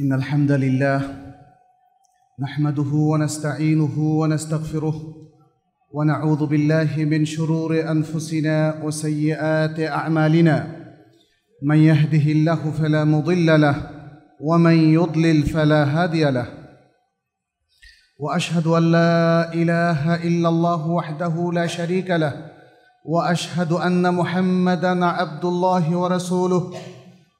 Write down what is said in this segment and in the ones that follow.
إن الحمد لله نحمده ونستعينه ونستغفره ونعوذ بالله من شرور أنفسنا وسيئات أعمالنا من يهده الله فلا مضل له ومن يضلل فلا هادي له وأشهد أن لا إله إلا الله وحده لا شريك له وأشهد أن محمدًا عبد الله ورسوله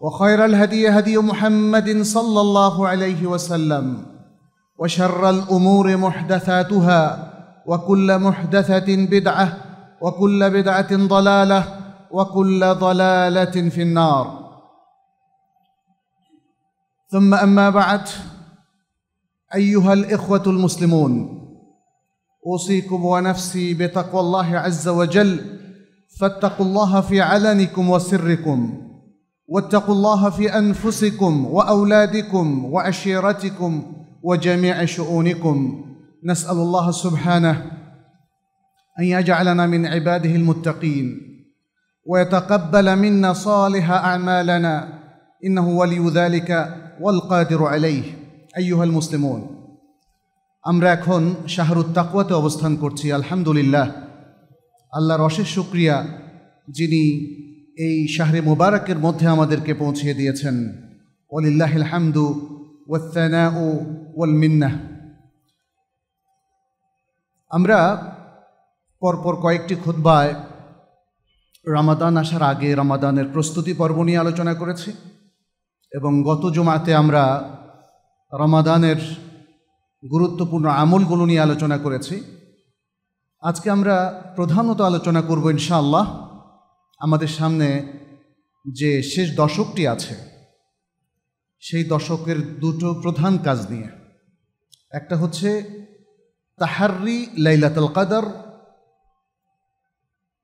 وخير الهدي هدي محمد صلى الله عليه وسلم وشر الامور محدثاتها وكل محدثه بدعه وكل بدعه ضلاله وكل ضلاله في النار ثم اما بعد ايها الاخوه المسلمون اوصيكم ونفسي بتقوى الله عز وجل فاتقوا الله في علنكم وسركم واتقوا الله في انفسكم واولادكم وعشيرتكم وجميع شؤونكم نسال الله سبحانه ان يجعلنا من عباده المتقين ويتقبل منا صالح اعمالنا انه ولي ذلك والقادر عليه ايها المسلمون আমরা এখন শাহরুদ তাকওয়াতে অবস্থান করছি আলহামদুলিল্লাহ আল্লাহর অশেষ শুক্রিয়া যিনি এই শাহরে মুবারকের মধ্যে আমাদেরকে পৌঁছিয়ে দিয়েছেন অলিল্লাহিল হামদু ওয়াসানা ও ওয়াল মিন্না আমরা পরপর কয়েকটি খুদ্বায় রামাদান আসার আগে রামাদানের প্রস্তুতি পর্ব নিয়ে আলোচনা করেছি এবং গত জমাতে আমরা রমাদানের গুরুত্বপূর্ণ আমলগুলো নিয়ে আলোচনা করেছি আজকে আমরা প্রধানত আলোচনা করব ইনশাআল্লাহ আমাদের সামনে যে শেষ দশকটি আছে সেই দশকের দুটো প্রধান কাজ নিয়ে একটা হচ্ছে তাহারি লাইলাতাল কাদার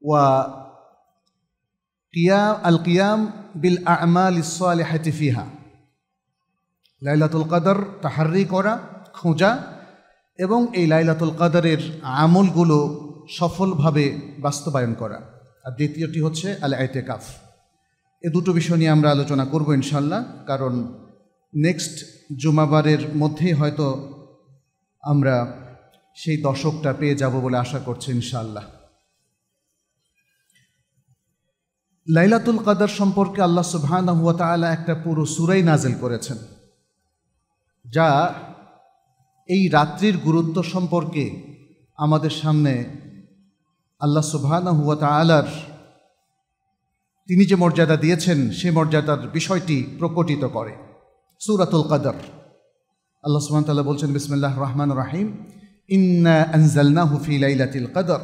ওয়া কিয়াম আল কিয়াম বিল আমাল ইসাল হাতিফিহা লাইলাতুল কাদার তাহারি করা খোঁজা এবং এই লাইলাতুল কাদারের আমলগুলো সফলভাবে বাস্তবায়ন করা আর দ্বিতীয়টি হচ্ছে আল আইতেকাফ এ দুটো বিষয় নিয়ে আমরা আলোচনা করব ইনশাল্লাহ কারণ নেক্সট জুমাবারের মধ্যেই হয়তো আমরা সেই দশকটা পেয়ে যাব বলে আশা করছি ইনশাল্লাহ লাইলাতুল কাদার সম্পর্কে আল্লাহ সুবহানাহুয়া একটা পুরো সুরাই নাজেল করেছেন যা এই রাত্রির গুরুত্ব সম্পর্কে আমাদের সামনে আল্লাহ সুবহানা হুয়া আলার তিনি যে মর্যাদা দিয়েছেন সে মর্যাদার বিষয়টি প্রকটিত করে সুরাতুল কাদার আল্লাহ সুবহান তাল্লাহ বলছেন বিসমিল্লাহ রহমান রাহিম ইন্না আনজালনা হুফি লাইলাতিল কাদর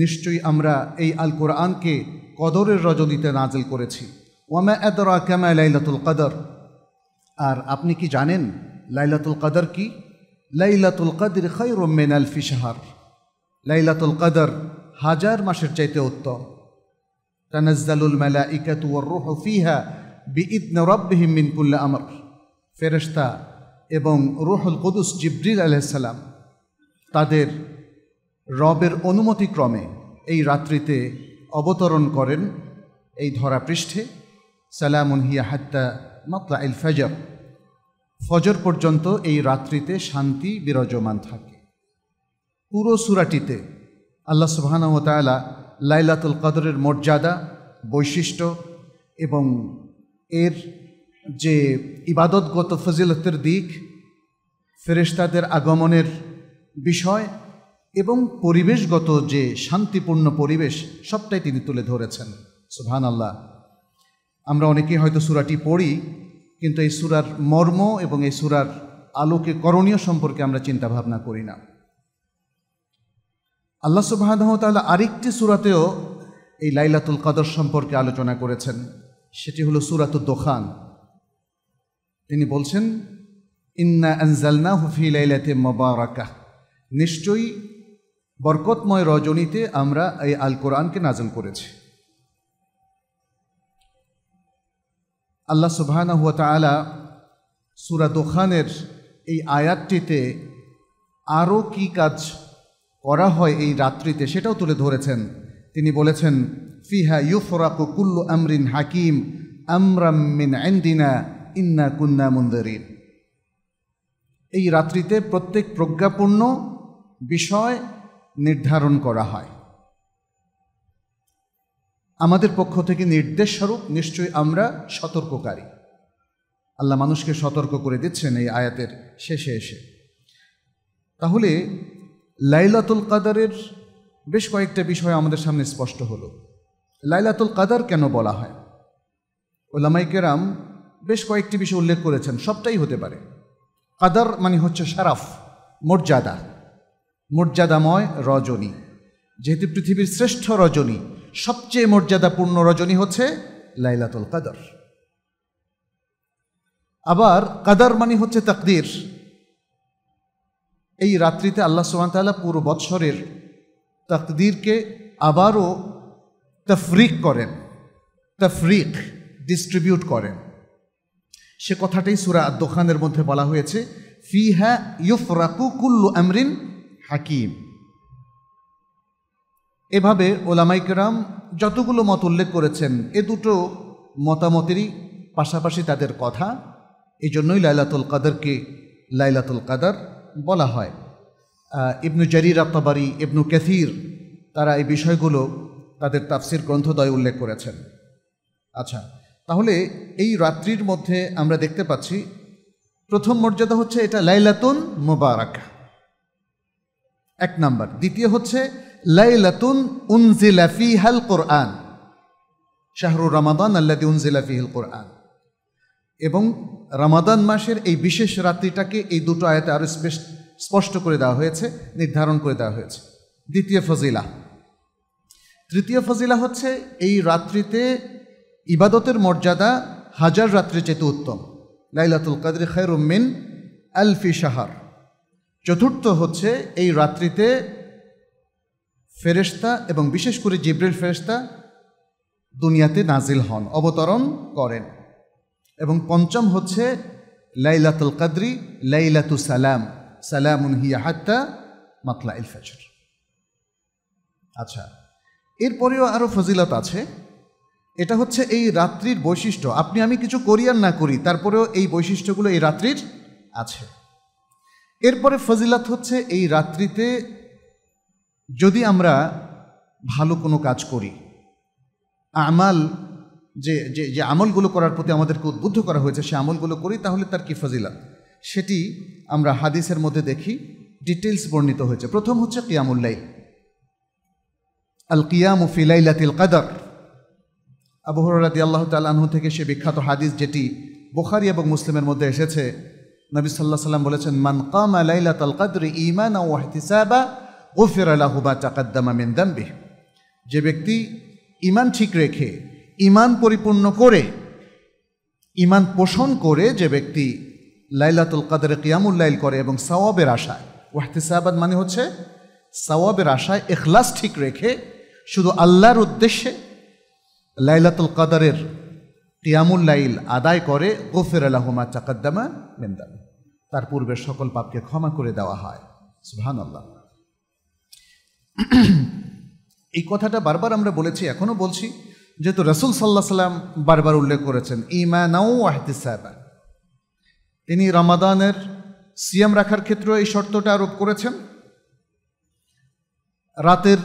নিশ্চয়ই আমরা এই আল কোরআনকে কদরের রজনীতে নাজেল করেছি ওয়ামা এদরা কামা লাইলাতুল কাদর আর আপনি কি জানেন লাইলাতুল কাদর কি লাইলাতুল কাদির খৈর মেন আলফি সাহার লাইলাতুল কাদর হাজার মাসের চাইতে উত্তম তানাজ্জালুল মেলা ইকাতুয়ার রুহ ফিহা বিইদন রব্বিহিম মিন কুল্লা আমর ফেরেশতা এবং রুহুল কুদুস জিব্রিল আলাইসাল্লাম তাদের রবের অনুমতিক্রমে এই রাত্রিতে অবতরণ করেন এই ধরাপৃষ্ঠে সালামুন হিয়া হাত্তা মাতলা ইল ফজর ফজর পর্যন্ত এই রাত্রিতে শান্তি বিরাজমান থাকে পুরো সুরাটিতে আল্লাহ সুবাহানতালা লাইলাতুল কদরের মর্যাদা বৈশিষ্ট্য এবং এর যে ইবাদতগত ফজিলতের দিক ফেরেস্তাদের আগমনের বিষয় এবং পরিবেশগত যে শান্তিপূর্ণ পরিবেশ সবটাই তিনি তুলে ধরেছেন সুহান আল্লাহ আমরা অনেকেই হয়তো সুরাটি পড়ি কিন্তু এই সুরার মর্ম এবং এই সুরার আলোকে করণীয় সম্পর্কে আমরা চিন্তাভাবনা করি না আল্লাহ সুবাহানহতাল আরেকটি সুরাতেও এই লাইলাতুল কাদর সম্পর্কে আলোচনা করেছেন সেটি হলো সুরাতুল দোখান তিনি বলছেন ইন্না আনজালনা হুফি লাইলাতে মবারাকা নিশ্চয়ই বরকতময় রজনীতে আমরা এই আল কোরআনকে নাজন করেছি আল্লাহ সুবাহানা হুয়া তালা সুরা দোখানের এই আয়াতটিতে আরও কি কাজ করা হয় এই রাত্রিতে সেটাও তুলে ধরেছেন তিনি বলেছেন ফিহা ইউফরাকু কুল্লু আমরিন হাকিম আমরাম আন্দিনা ইন্না কুন্না মুন্দরিন এই রাত্রিতে প্রত্যেক প্রজ্ঞাপূর্ণ বিষয় নির্ধারণ করা হয় আমাদের পক্ষ থেকে নির্দেশ স্বরূপ নিশ্চয়ই আমরা সতর্ককারী আল্লাহ মানুষকে সতর্ক করে দিচ্ছেন এই আয়াতের শেষে এসে তাহলে লাইলাতুল কাদারের বেশ কয়েকটা বিষয় আমাদের সামনে স্পষ্ট হলো লাইলাতুল কাদার কেন বলা হয় ওলামাইকেরাম বেশ কয়েকটি বিষয় উল্লেখ করেছেন সবটাই হতে পারে কাদার মানে হচ্ছে সারাফ মর্যাদা মর্যাদাময় রজনী যেহেতু পৃথিবীর শ্রেষ্ঠ রজনী সবচেয়ে মর্যাদাপূর্ণ রজনী হচ্ছে লাইলাতুল কাদর আবার কাদার মানে হচ্ছে তাকদির এই রাত্রিতে আল্লাহ সুবাহতাল্লাহ পুরো বৎসরের তকদিরকে আবারও তফরিক করেন তফরিক ডিস্ট্রিবিউট করেন সে কথাটাই সুরা দোকানের মধ্যে বলা হয়েছে ফি হ্যা ইউফ কুল্লু আমরিন হাকিম এভাবে ওলামাইকরাম যতগুলো মত উল্লেখ করেছেন এ দুটো মতামতেরই পাশাপাশি তাদের কথা এই জন্যই লাইলাতুল কাদারকে লাইলাতুল কাদার বলা হয় ইবনু জারির আত্মাবারি ইবনু ক্যাথির তারা এই বিষয়গুলো তাদের তাফসির গ্রন্থদয় উল্লেখ করেছেন আচ্ছা তাহলে এই রাত্রির মধ্যে আমরা দেখতে পাচ্ছি প্রথম মর্যাদা হচ্ছে এটা লাইলাতুন মোবারক এক নাম্বার দ্বিতীয় হচ্ছে লাইলাতুন উনজিলাফি হাল কোরআন শাহরুর রমাদান আল্লাদি উনজিলাফি হাল কোরআন এবং রামাদান মাসের এই বিশেষ রাত্রিটাকে এই দুটো আয়াতে আরও স্পষ্ট করে দেওয়া হয়েছে নির্ধারণ করে দেওয়া হয়েছে দ্বিতীয় ফজিলা তৃতীয় ফজিলা হচ্ছে এই রাত্রিতে ইবাদতের মর্যাদা হাজার রাত্রি চেতে উত্তম লাইলাতুল কাদের খায়রুমিন আলফি সাহার চতুর্থ হচ্ছে এই রাত্রিতে ফেরেস্তা এবং বিশেষ করে জিব্রিল ফেরেস্তা দুনিয়াতে নাজিল হন অবতরণ করেন এবং পঞ্চম হচ্ছে লাইলাতুল কাদরি লাইলাতু সালাম সালাম হিয়া হাত্তা মাতলা ইল ফাজর আচ্ছা এরপরেও আরও ফজিলত আছে এটা হচ্ছে এই রাত্রির বৈশিষ্ট্য আপনি আমি কিছু করি আর না করি তারপরেও এই বৈশিষ্ট্যগুলো এই রাত্রির আছে এরপরে ফজিলাত হচ্ছে এই রাত্রিতে যদি আমরা ভালো কোনো কাজ করি আমাল যে যে যে আমলগুলো করার প্রতি আমাদেরকে উদ্বুদ্ধ করা হয়েছে সে আমলগুলো করি তাহলে তার কি ফজিলা সেটি আমরা হাদিসের মধ্যে দেখি ডিটেলস বর্ণিত হয়েছে প্রথম হচ্ছে কিয়ামুল্লাই আল কিয়াম ফিলাইলাতিল কাদার আবু আল্লাহ তাল্লাহ থেকে সে বিখ্যাত হাদিস যেটি বোখারি এবং মুসলিমের মধ্যে এসেছে নবী সাল্লাহ সাল্লাম বলেছেন মান কাম আলাইলাত আল কাদর ইমান ও হাতিসাবা ও ফিরালাহুবা চাকাদ্দামা মিন দাম্বি যে ব্যক্তি ইমান ঠিক রেখে ইমান পরিপূর্ণ করে ইমান পোষণ করে যে ব্যক্তি লাইলাতুল কাদের কিয়ামুল্লাইল করে এবং সওয়াবের আশায় ওয়াহতিসাবাদ মানে হচ্ছে সওয়াবের আশায় এখলাস ঠিক রেখে শুধু আল্লাহর উদ্দেশ্যে লাইলাতুল কাদারের কিয়ামুল্লাইল আদায় করে গোফের আলহমা চাকাদ্দামা মেন্দাম তার পূর্বের সকল পাপকে ক্ষমা করে দেওয়া হয় সুহান আল্লাহ এই কথাটা বারবার আমরা বলেছি এখনও বলছি যেহেতু রসুল সাল্লাহ সাল্লাম বারবার উল্লেখ করেছেন ইমানাউ আহতিসাবা তিনি রমাদানের সিয়াম রাখার ক্ষেত্রে এই শর্তটা আরোপ করেছেন রাতের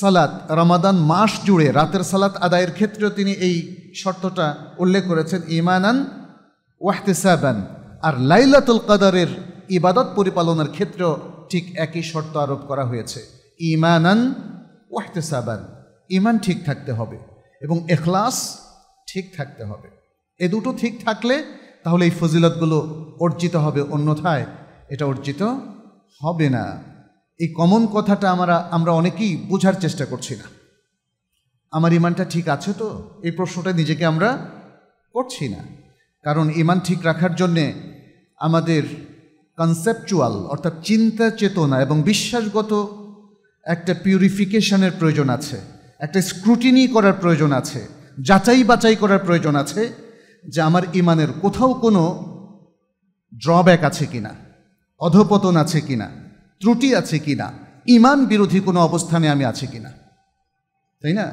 সালাত রমাদান মাস জুড়ে রাতের সালাত আদায়ের ক্ষেত্রেও তিনি এই শর্তটা উল্লেখ করেছেন ইমানান সাহেবান আর লাইলাতুল কাদারের ইবাদত পরিপালনের ক্ষেত্রেও ঠিক একই শর্ত আরোপ করা হয়েছে ইমানান সাহেবান ইমান ঠিক থাকতে হবে এবং এখলাস ঠিক থাকতে হবে এ দুটো ঠিক থাকলে তাহলে এই ফজিলতগুলো অর্জিত হবে অন্যথায় এটা অর্জিত হবে না এই কমন কথাটা আমরা আমরা অনেকেই বোঝার চেষ্টা করছি না আমার ইমানটা ঠিক আছে তো এই প্রশ্নটা নিজেকে আমরা করছি না কারণ ইমান ঠিক রাখার জন্যে আমাদের কনসেপচুয়াল অর্থাৎ চিন্তা চেতনা এবং বিশ্বাসগত একটা পিউরিফিকেশনের প্রয়োজন আছে একটা স্ক্রুটিনি করার প্রয়োজন আছে যাচাই বাছাই করার প্রয়োজন আছে যে আমার ইমানের কোথাও কোনো ড্রব্যাক আছে কিনা অধপতন আছে কিনা ত্রুটি আছে কিনা ইমান বিরোধী কোনো অবস্থানে আমি কি কিনা তাই না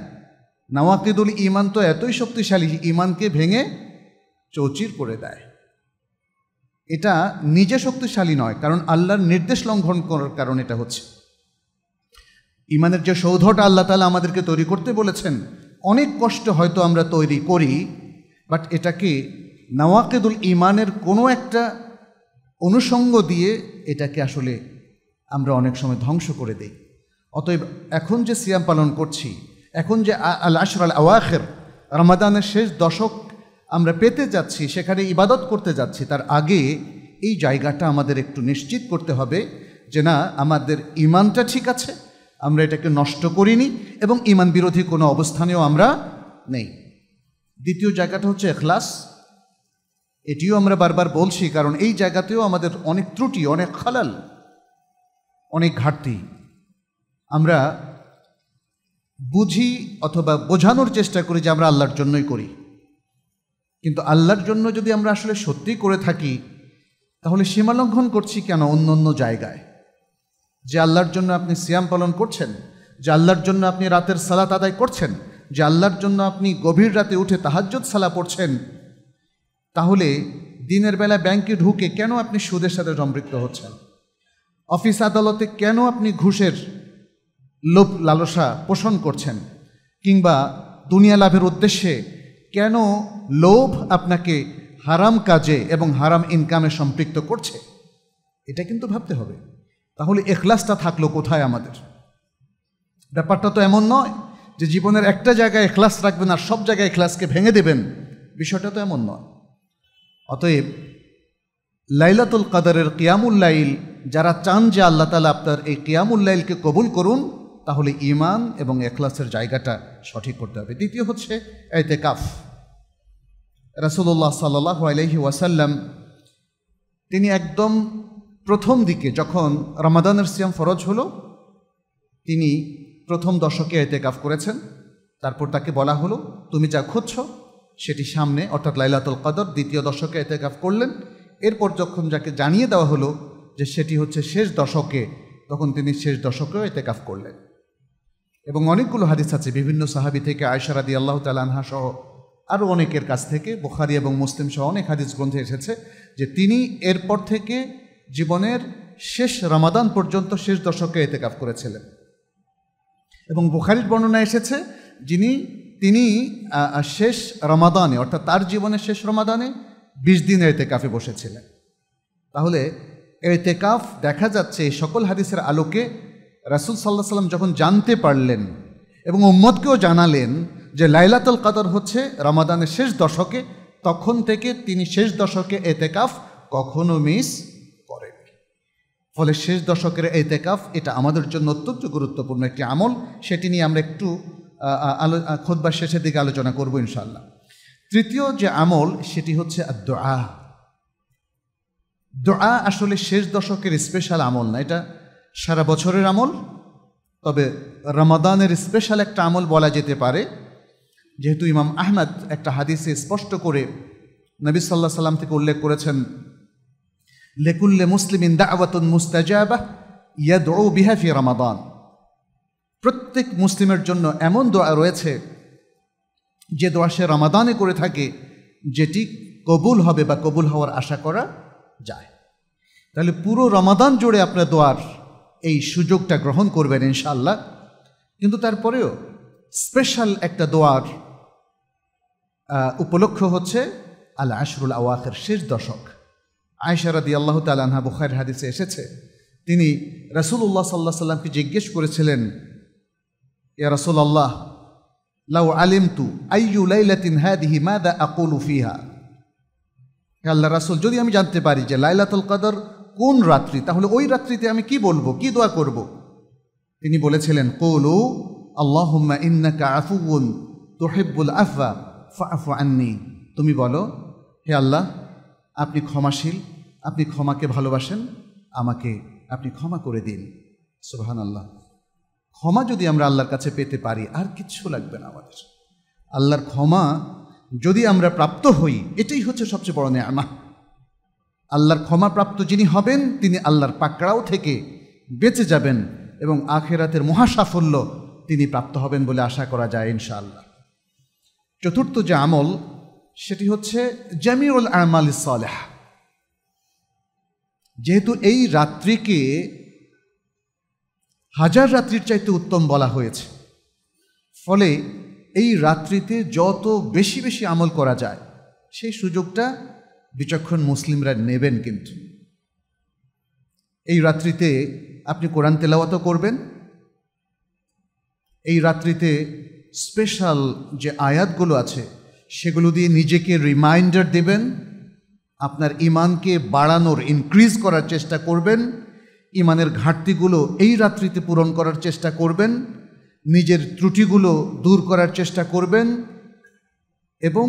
নওয়াকিদুল ইমান তো এতই শক্তিশালী ইমানকে ভেঙে চৌচির করে দেয় এটা নিজে শক্তিশালী নয় কারণ আল্লাহর নির্দেশ লঙ্ঘন করার কারণ এটা হচ্ছে ইমানের যে সৌধটা আল্লাহ তালা আমাদেরকে তৈরি করতে বলেছেন অনেক কষ্ট হয়তো আমরা তৈরি করি বাট এটাকে নওয়াকেদুল ইমানের কোনো একটা অনুষঙ্গ দিয়ে এটাকে আসলে আমরা অনেক সময় ধ্বংস করে দেই অতএব এখন যে সিয়াম পালন করছি এখন যে আল আশর আল আওয়াখের রমাদানের শেষ দশক আমরা পেতে যাচ্ছি সেখানে ইবাদত করতে যাচ্ছি তার আগে এই জায়গাটা আমাদের একটু নিশ্চিত করতে হবে যে না আমাদের ইমানটা ঠিক আছে আমরা এটাকে নষ্ট করিনি এবং ইমান বিরোধী কোনো অবস্থানেও আমরা নেই দ্বিতীয় জায়গাটা হচ্ছে এখলাস এটিও আমরা বারবার বলছি কারণ এই জায়গাতেও আমাদের অনেক ত্রুটি অনেক খালাল অনেক ঘাটতি আমরা বুঝি অথবা বোঝানোর চেষ্টা করি যে আমরা আল্লাহর জন্যই করি কিন্তু আল্লাহর জন্য যদি আমরা আসলে সত্যি করে থাকি তাহলে সীমালঙ্ঘন করছি কেন অন্য অন্য জায়গায় যে আল্লাহর জন্য আপনি সিয়াম পালন করছেন যে আল্লাহর জন্য আপনি রাতের সালাত আদায় করছেন যে আল্লাহর জন্য আপনি গভীর রাতে উঠে তাহাজ্জত সালা পড়ছেন তাহলে দিনের বেলা ব্যাংকে ঢুকে কেন আপনি সুদের সাথে সম্পৃক্ত হচ্ছেন অফিস আদালতে কেন আপনি ঘুষের লোভ লালসা পোষণ করছেন কিংবা দুনিয়া লাভের উদ্দেশ্যে কেন লোভ আপনাকে হারাম কাজে এবং হারাম ইনকামে সম্পৃক্ত করছে এটা কিন্তু ভাবতে হবে তাহলে এখলাসটা থাকলো কোথায় আমাদের ব্যাপারটা তো এমন নয় যে জীবনের একটা জায়গায় এখলাস রাখবেন আর সব জায়গায় এখলাসকে ভেঙে দেবেন বিষয়টা তো এমন নয় অতএব লাইলাতুল কাদারের কিয়ামুল্লাইল যারা চান যে আল্লাহ তালা আপনার এই কিয়ামুল্লাইলকে কবুল করুন তাহলে ইমান এবং এখলাসের জায়গাটা সঠিক করতে হবে দ্বিতীয় হচ্ছে এতে কাফ রাসুল্লাহ সাল্লাহ আলহি ওয়াসাল্লাম তিনি একদম প্রথম দিকে যখন রমাদানের সিয়াম ফরজ হলো তিনি প্রথম দশকে এতেকাফ করেছেন তারপর তাকে বলা হলো তুমি যা খুঁজছ সেটি সামনে অর্থাৎ লাইলাতুল কাদর দ্বিতীয় দশকে এতেকাফ করলেন এরপর যখন যাকে জানিয়ে দেওয়া হলো যে সেটি হচ্ছে শেষ দশকে তখন তিনি শেষ দশকেও এতেকাফ করলেন এবং অনেকগুলো হাদিস আছে বিভিন্ন সাহাবি থেকে আয়সারাদি আল্লাহ তালানহা সহ আরও অনেকের কাছ থেকে বোখারি এবং মুসলিম সহ অনেক হাদিস গ্রন্থে এসেছে যে তিনি এরপর থেকে জীবনের শেষ রামাদান পর্যন্ত শেষ দশকে এতেকাফ করেছিলেন এবং বুখারির বর্ণনা এসেছে যিনি তিনি শেষ রমাদানে অর্থাৎ তার জীবনের শেষ রমাদানে বিশ দিন এতেকাফে বসেছিলেন তাহলে এতেকাফ দেখা যাচ্ছে এই সকল হাদিসের আলোকে রাসুল সাল্লাহ সাল্লাম যখন জানতে পারলেন এবং উম্মদকেও জানালেন যে লাইলাতুল কাদর হচ্ছে রমাদানের শেষ দশকে তখন থেকে তিনি শেষ দশকে এতেকাফ কখনো মিস ফলে শেষ দশকের এই তেকাফ এটা আমাদের জন্য অত্যন্ত গুরুত্বপূর্ণ একটি আমল সেটি নিয়ে আমরা একটু আলো খোদবার শেষের দিকে আলোচনা করব ইনশাল্লাহ তৃতীয় যে আমল সেটি হচ্ছে দোয়া দোয়া আসলে শেষ দশকের স্পেশাল আমল না এটা সারা বছরের আমল তবে রমাদানের স্পেশাল একটা আমল বলা যেতে পারে যেহেতু ইমাম আহমেদ একটা হাদিসে স্পষ্ট করে নবী সাল্লাহ সাল্লাম থেকে উল্লেখ করেছেন লেকুল্লে মুসলিমিন দাওয়াতুন মুস্তাজাবাহ ইয়াদৌ বিহা ফি রমাদান প্রত্যেক মুসলিমের জন্য এমন দোয়া রয়েছে যে দোয়া সে রামাদানে করে থাকে যেটি কবুল হবে বা কবুল হওয়ার আশা করা যায় তাহলে পুরো রমাদান জুড়ে আপনার দোয়ার এই সুযোগটা গ্রহণ করবেন ইনশাল্লাহ কিন্তু তারপরেও স্পেশাল একটা দোয়ার উপলক্ষ হচ্ছে আল আশরুল আওয়াকের শেষ দশক আয়সারাদি আল্লাহ তালাহা বুখার হাদিসে এসেছে তিনি রাসুল্লাহ সাল্লাহ সাল্লামকে জিজ্ঞেস করেছিলেন ইয়া রাসুল আল্লাহ লাউ আলিম আলিমতু আইয়ু লাইলাতিন হাদিহি দা আকুলু ফিহা হে আল্লাহ রাসুল যদি আমি জানতে পারি যে লাইলাতুল কাদর কোন রাত্রি তাহলে ওই রাত্রিতে আমি কি বলবো কি দোয়া করব তিনি বলেছিলেন কৌলু আল্লাহম্মা ইন্নাকা আফুউন তোহেব্বুল আফা ফা আফু আন্নি তুমি বলো হে আল্লাহ আপনি ক্ষমাশীল আপনি ক্ষমাকে ভালোবাসেন আমাকে আপনি ক্ষমা করে দিন সোহান আল্লাহ ক্ষমা যদি আমরা আল্লাহর কাছে পেতে পারি আর কিচ্ছু লাগবে না আমাদের আল্লাহর ক্ষমা যদি আমরা প্রাপ্ত হই এটাই হচ্ছে সবচেয়ে বড় নেয়ামা আল্লাহর ক্ষমাপ্রাপ্ত যিনি হবেন তিনি আল্লাহর পাকড়াও থেকে বেঁচে যাবেন এবং আখেরাতের মহাসাফল্য তিনি প্রাপ্ত হবেন বলে আশা করা যায় ইনশাআল্লাহ চতুর্থ যে আমল সেটি হচ্ছে জামিউল আমাল সালেহ যেহেতু এই রাত্রিকে হাজার রাত্রির চাইতে উত্তম বলা হয়েছে ফলে এই রাত্রিতে যত বেশি বেশি আমল করা যায় সেই সুযোগটা বিচক্ষণ মুসলিমরা নেবেন কিন্তু এই রাত্রিতে আপনি কোরআন তেলাওয়াত করবেন এই রাত্রিতে স্পেশাল যে আয়াতগুলো আছে সেগুলো দিয়ে নিজেকে রিমাইন্ডার দেবেন আপনার ইমানকে বাড়ানোর ইনক্রিজ করার চেষ্টা করবেন ইমানের ঘাটতিগুলো এই রাত্রিতে পূরণ করার চেষ্টা করবেন নিজের ত্রুটিগুলো দূর করার চেষ্টা করবেন এবং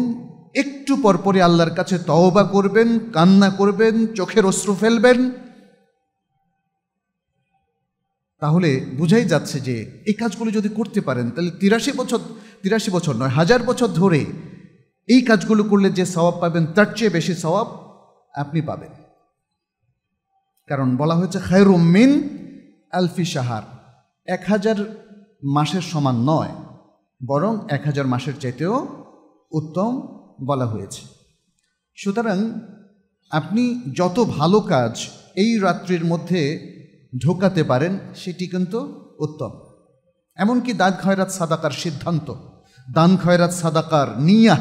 একটু পরপরে আল্লাহর কাছে তওবা করবেন কান্না করবেন চোখের অশ্রু ফেলবেন তাহলে বুঝাই যাচ্ছে যে এই কাজগুলো যদি করতে পারেন তাহলে তিরাশি বছর তিরাশি বছর নয় হাজার বছর ধরে এই কাজগুলো করলে যে স্বভাব পাবেন তার চেয়ে বেশি স্বভাব আপনি পাবেন কারণ বলা হয়েছে মিন আলফি সাহার এক হাজার মাসের সমান নয় বরং এক হাজার মাসের চাইতেও উত্তম বলা হয়েছে সুতরাং আপনি যত ভালো কাজ এই রাত্রির মধ্যে ঢোকাতে পারেন সেটি কিন্তু উত্তম এমনকি দান খয়রাত সাদাকার সিদ্ধান্ত দান খয়রাত সাদাকার নিয়া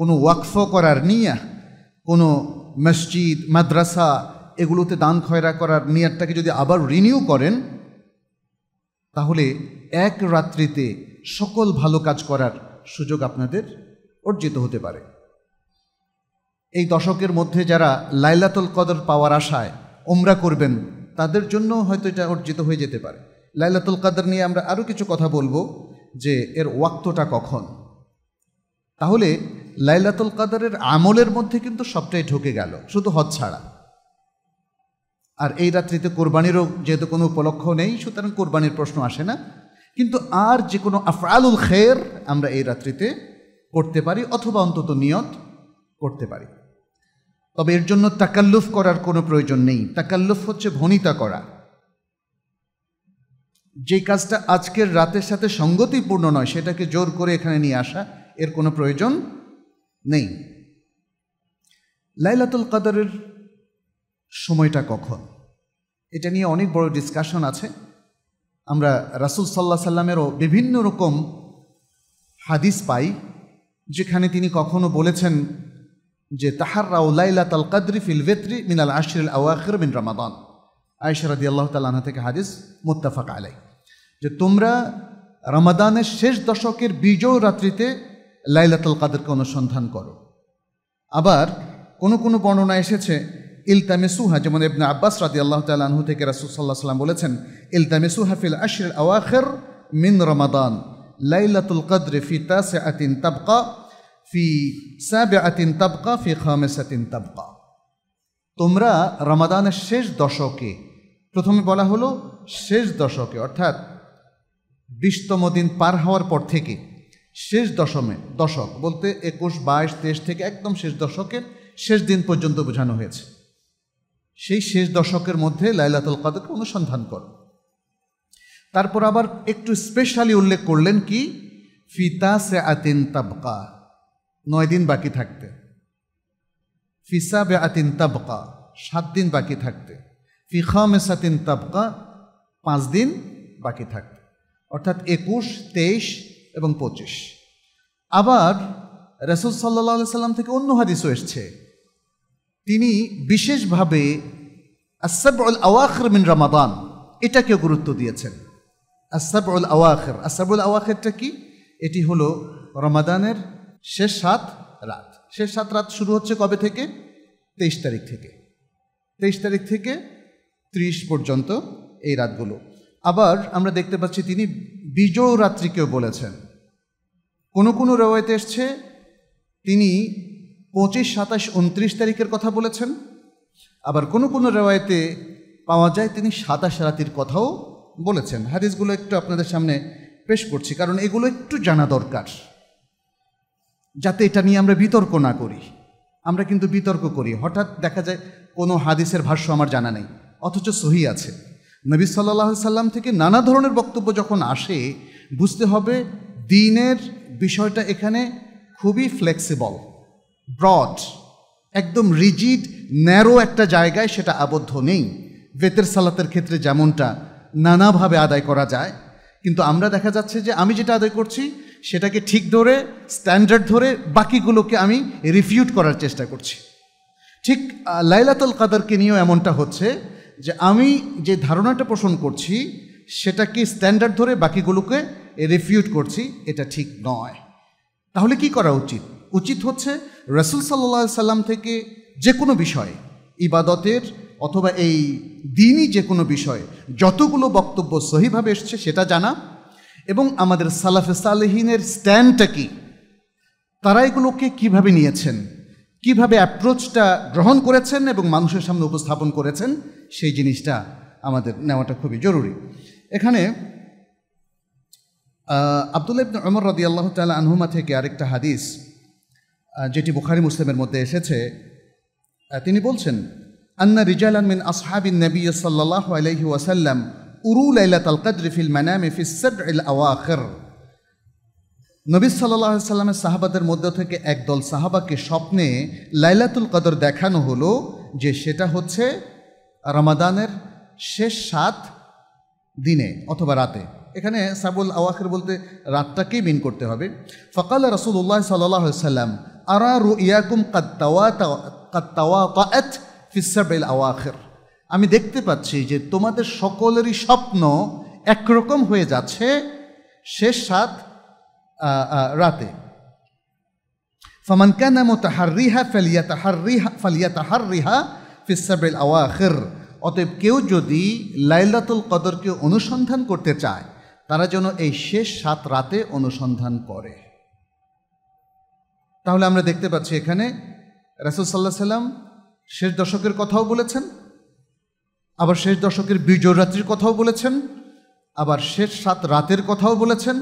কোনো ওয়াকফ করার নিয়া কোনো মসজিদ মাদ্রাসা এগুলোতে দান খয়রা করার নিয়ারটাকে যদি আবার রিনিউ করেন তাহলে এক রাত্রিতে সকল ভালো কাজ করার সুযোগ আপনাদের অর্জিত হতে পারে এই দশকের মধ্যে যারা লাইলাতুল কদর পাওয়ার আশায় ওমরা করবেন তাদের জন্য হয়তো এটা অর্জিত হয়ে যেতে পারে লাইলাতুল কাদর নিয়ে আমরা আরও কিছু কথা বলবো যে এর ওয়াক্তটা কখন তাহলে লাইলাতুল কাদারের আমলের মধ্যে কিন্তু সবটাই ঢুকে গেল শুধু হজ ছাড়া আর এই রাত্রিতে কোরবানিরও যেহেতু কোনো উপলক্ষ নেই সুতরাং কোরবানির প্রশ্ন আসে না কিন্তু আর যে কোনো আফরালুল খের আমরা এই রাত্রিতে করতে পারি অথবা অন্তত নিয়ত করতে পারি তবে এর জন্য তাকাল্লুফ করার কোনো প্রয়োজন নেই তাকাল্লুফ হচ্ছে ভনিতা করা যে কাজটা আজকের রাতের সাথে সঙ্গতিপূর্ণ নয় সেটাকে জোর করে এখানে নিয়ে আসা এর কোনো প্রয়োজন নেই লাইলাতুল কাদারের সময়টা কখন এটা নিয়ে অনেক বড় ডিসকাশন আছে আমরা রাসুল সাল্লাহ সাল্লামেরও বিভিন্ন রকম হাদিস পাই যেখানে তিনি কখনো বলেছেন যে তাহাররাও লাইলাত আল কাদরি ফিল ভেত্রি মিনাল আশির আওয়াখির মিন রামাদান আয়সারাদি আল্লাহ তাল্লাহা থেকে হাদিস মোত্তাফাক আলাই যে তোমরা রামাদানের শেষ দশকের বিজয় রাত্রিতে লাইলাতুল কাদেরকে অনুসন্ধান করো আবার কোনো কোনো বর্ণনা এসেছে ইলতামেসুহা যেমন ইবনে আব্বাস রাতি আল্লাহ তালু থেকে রাসুলসাল্লাহ সাল্লাম বলেছেন ইলতামেসুহা ফিল আশির আওয়াখের মিন রমাদান লাইলাতুল কদ্র ফি তাসে আতিন তাবকা ফি সাবে আতিন তাবকা ফি খামেস আতিন তাবকা তোমরা রমাদানের শেষ দশকে প্রথমে বলা হলো শেষ দশকে অর্থাৎ বিশতম দিন পার হওয়ার পর থেকে শেষ দশমে দশক বলতে একুশ বাইশ তেইশ থেকে একদম শেষ দশকের শেষ দিন পর্যন্ত বোঝানো হয়েছে সেই শেষ দশকের মধ্যে লাইলাতুল কাদরকে অনুসন্ধান কর তারপর আবার একটু স্পেশালি উল্লেখ করলেন কি ফিতা সে আতিন তাবকা নয় দিন বাকি থাকতে ফিসা বে আতিন তাবকা সাত দিন বাকি থাকতে ফিখা সাতিন তাবকা পাঁচ দিন বাকি থাকতে অর্থাৎ একুশ তেইশ এবং পঁচিশ আবার রসুল সাল্লা সাল্লাম থেকে অন্য হাদিসও এসছে তিনি বিশেষভাবে আসাবুল আওয়াখর মিন রমাদান এটাকেও গুরুত্ব দিয়েছেন আওয়াখের আওয়াখর আসাবুল আওয়াখেরটা কি এটি হলো রমাদানের শেষ সাত রাত শেষ সাত রাত শুরু হচ্ছে কবে থেকে তেইশ তারিখ থেকে তেইশ তারিখ থেকে ত্রিশ পর্যন্ত এই রাতগুলো আবার আমরা দেখতে পাচ্ছি তিনি বিজয় রাত্রিকেও বলেছেন কোনো কোনো রেওয়ায়তে এসছে তিনি পঁচিশ সাতাশ উনত্রিশ তারিখের কথা বলেছেন আবার কোনো কোনো রেওয়ায়তে পাওয়া যায় তিনি সাতাশ রাতির কথাও বলেছেন হাদিসগুলো একটু আপনাদের সামনে পেশ করছি কারণ এগুলো একটু জানা দরকার যাতে এটা নিয়ে আমরা বিতর্ক না করি আমরা কিন্তু বিতর্ক করি হঠাৎ দেখা যায় কোনো হাদিসের ভাষ্য আমার জানা নেই অথচ সহি আছে নবী সাল্লাহ সাল্লাম থেকে নানা ধরনের বক্তব্য যখন আসে বুঝতে হবে দিনের বিষয়টা এখানে খুবই ফ্লেক্সিবল ব্রড একদম রিজিড ন্যারো একটা জায়গায় সেটা আবদ্ধ নেই বেতের সালাতের ক্ষেত্রে যেমনটা নানাভাবে আদায় করা যায় কিন্তু আমরা দেখা যাচ্ছে যে আমি যেটা আদায় করছি সেটাকে ঠিক ধরে স্ট্যান্ডার্ড ধরে বাকিগুলোকে আমি রিফিউট করার চেষ্টা করছি ঠিক লাইলাতুল কাদারকে নিয়েও এমনটা হচ্ছে যে আমি যে ধারণাটা পোষণ করছি সেটাকে স্ট্যান্ডার্ড ধরে বাকিগুলোকে রিফিউট করছি এটা ঠিক নয় তাহলে কি করা উচিত উচিত হচ্ছে রসুল সাল্লা সাল্লাম থেকে যে কোনো বিষয়ে ইবাদতের অথবা এই দিনই যে কোনো বিষয়ে যতগুলো বক্তব্য সহিভাবে এসছে সেটা জানা এবং আমাদের সালাফে সালেহিনের স্ট্যান্ডটা কি তারা এগুলোকে কীভাবে নিয়েছেন কিভাবে অ্যাপ্রোচটা গ্রহণ করেছেন এবং মানুষের সামনে উপস্থাপন করেছেন সেই জিনিসটা আমাদের নেওয়াটা খুবই জরুরি এখানে আবদুল্লাহ অমর রদি আল্লাহ তাল আনহুমা থেকে আরেকটা হাদিস যেটি বুখারি মুসলিমের মধ্যে এসেছে তিনি বলছেন আন্না রিজাল মিন আসহাবিন নবী সাল্লাহ আলহি ওয়াসাল্লাম উরু লাইলাত আল রিফিল ফিল মানামে আওয়াখর নবী সাল্লাহ সাল্লামের সাহাবাদের মধ্য থেকে একদল সাহাবাকে স্বপ্নে লাইলাতুল কদর দেখানো হলো যে সেটা হচ্ছে রমাদানের শেষ সাত দিনে অথবা রাতে এখানে সাবুল আওয়াখের বলতে রাতটাকেই মিন করতে হবে ফকাল রসুল্লাহ সাল্লাম আরা রু ইয়াকুম কাত্তাওয়াত আওয়াখের আমি দেখতে পাচ্ছি যে তোমাদের সকলেরই স্বপ্ন একরকম হয়ে যাচ্ছে শেষ সাত রাতে ফমান কেন রিহা ফেলিয়া তাহার রিহা ফালিয়া তাহার রিহা ফিসাবেল আওয়াখের অতএব কেউ যদি লাইলাতুল কদরকে অনুসন্ধান করতে চায় তারা যেন এই শেষ সাত রাতে অনুসন্ধান করে তাহলে আমরা দেখতে পাচ্ছি এখানে রাসুল সাল্লাহ সাল্লাম শেষ দশকের কথাও বলেছেন আবার শেষ দশকের বিজয় রাত্রির কথাও বলেছেন আবার শেষ সাত রাতের কথাও বলেছেন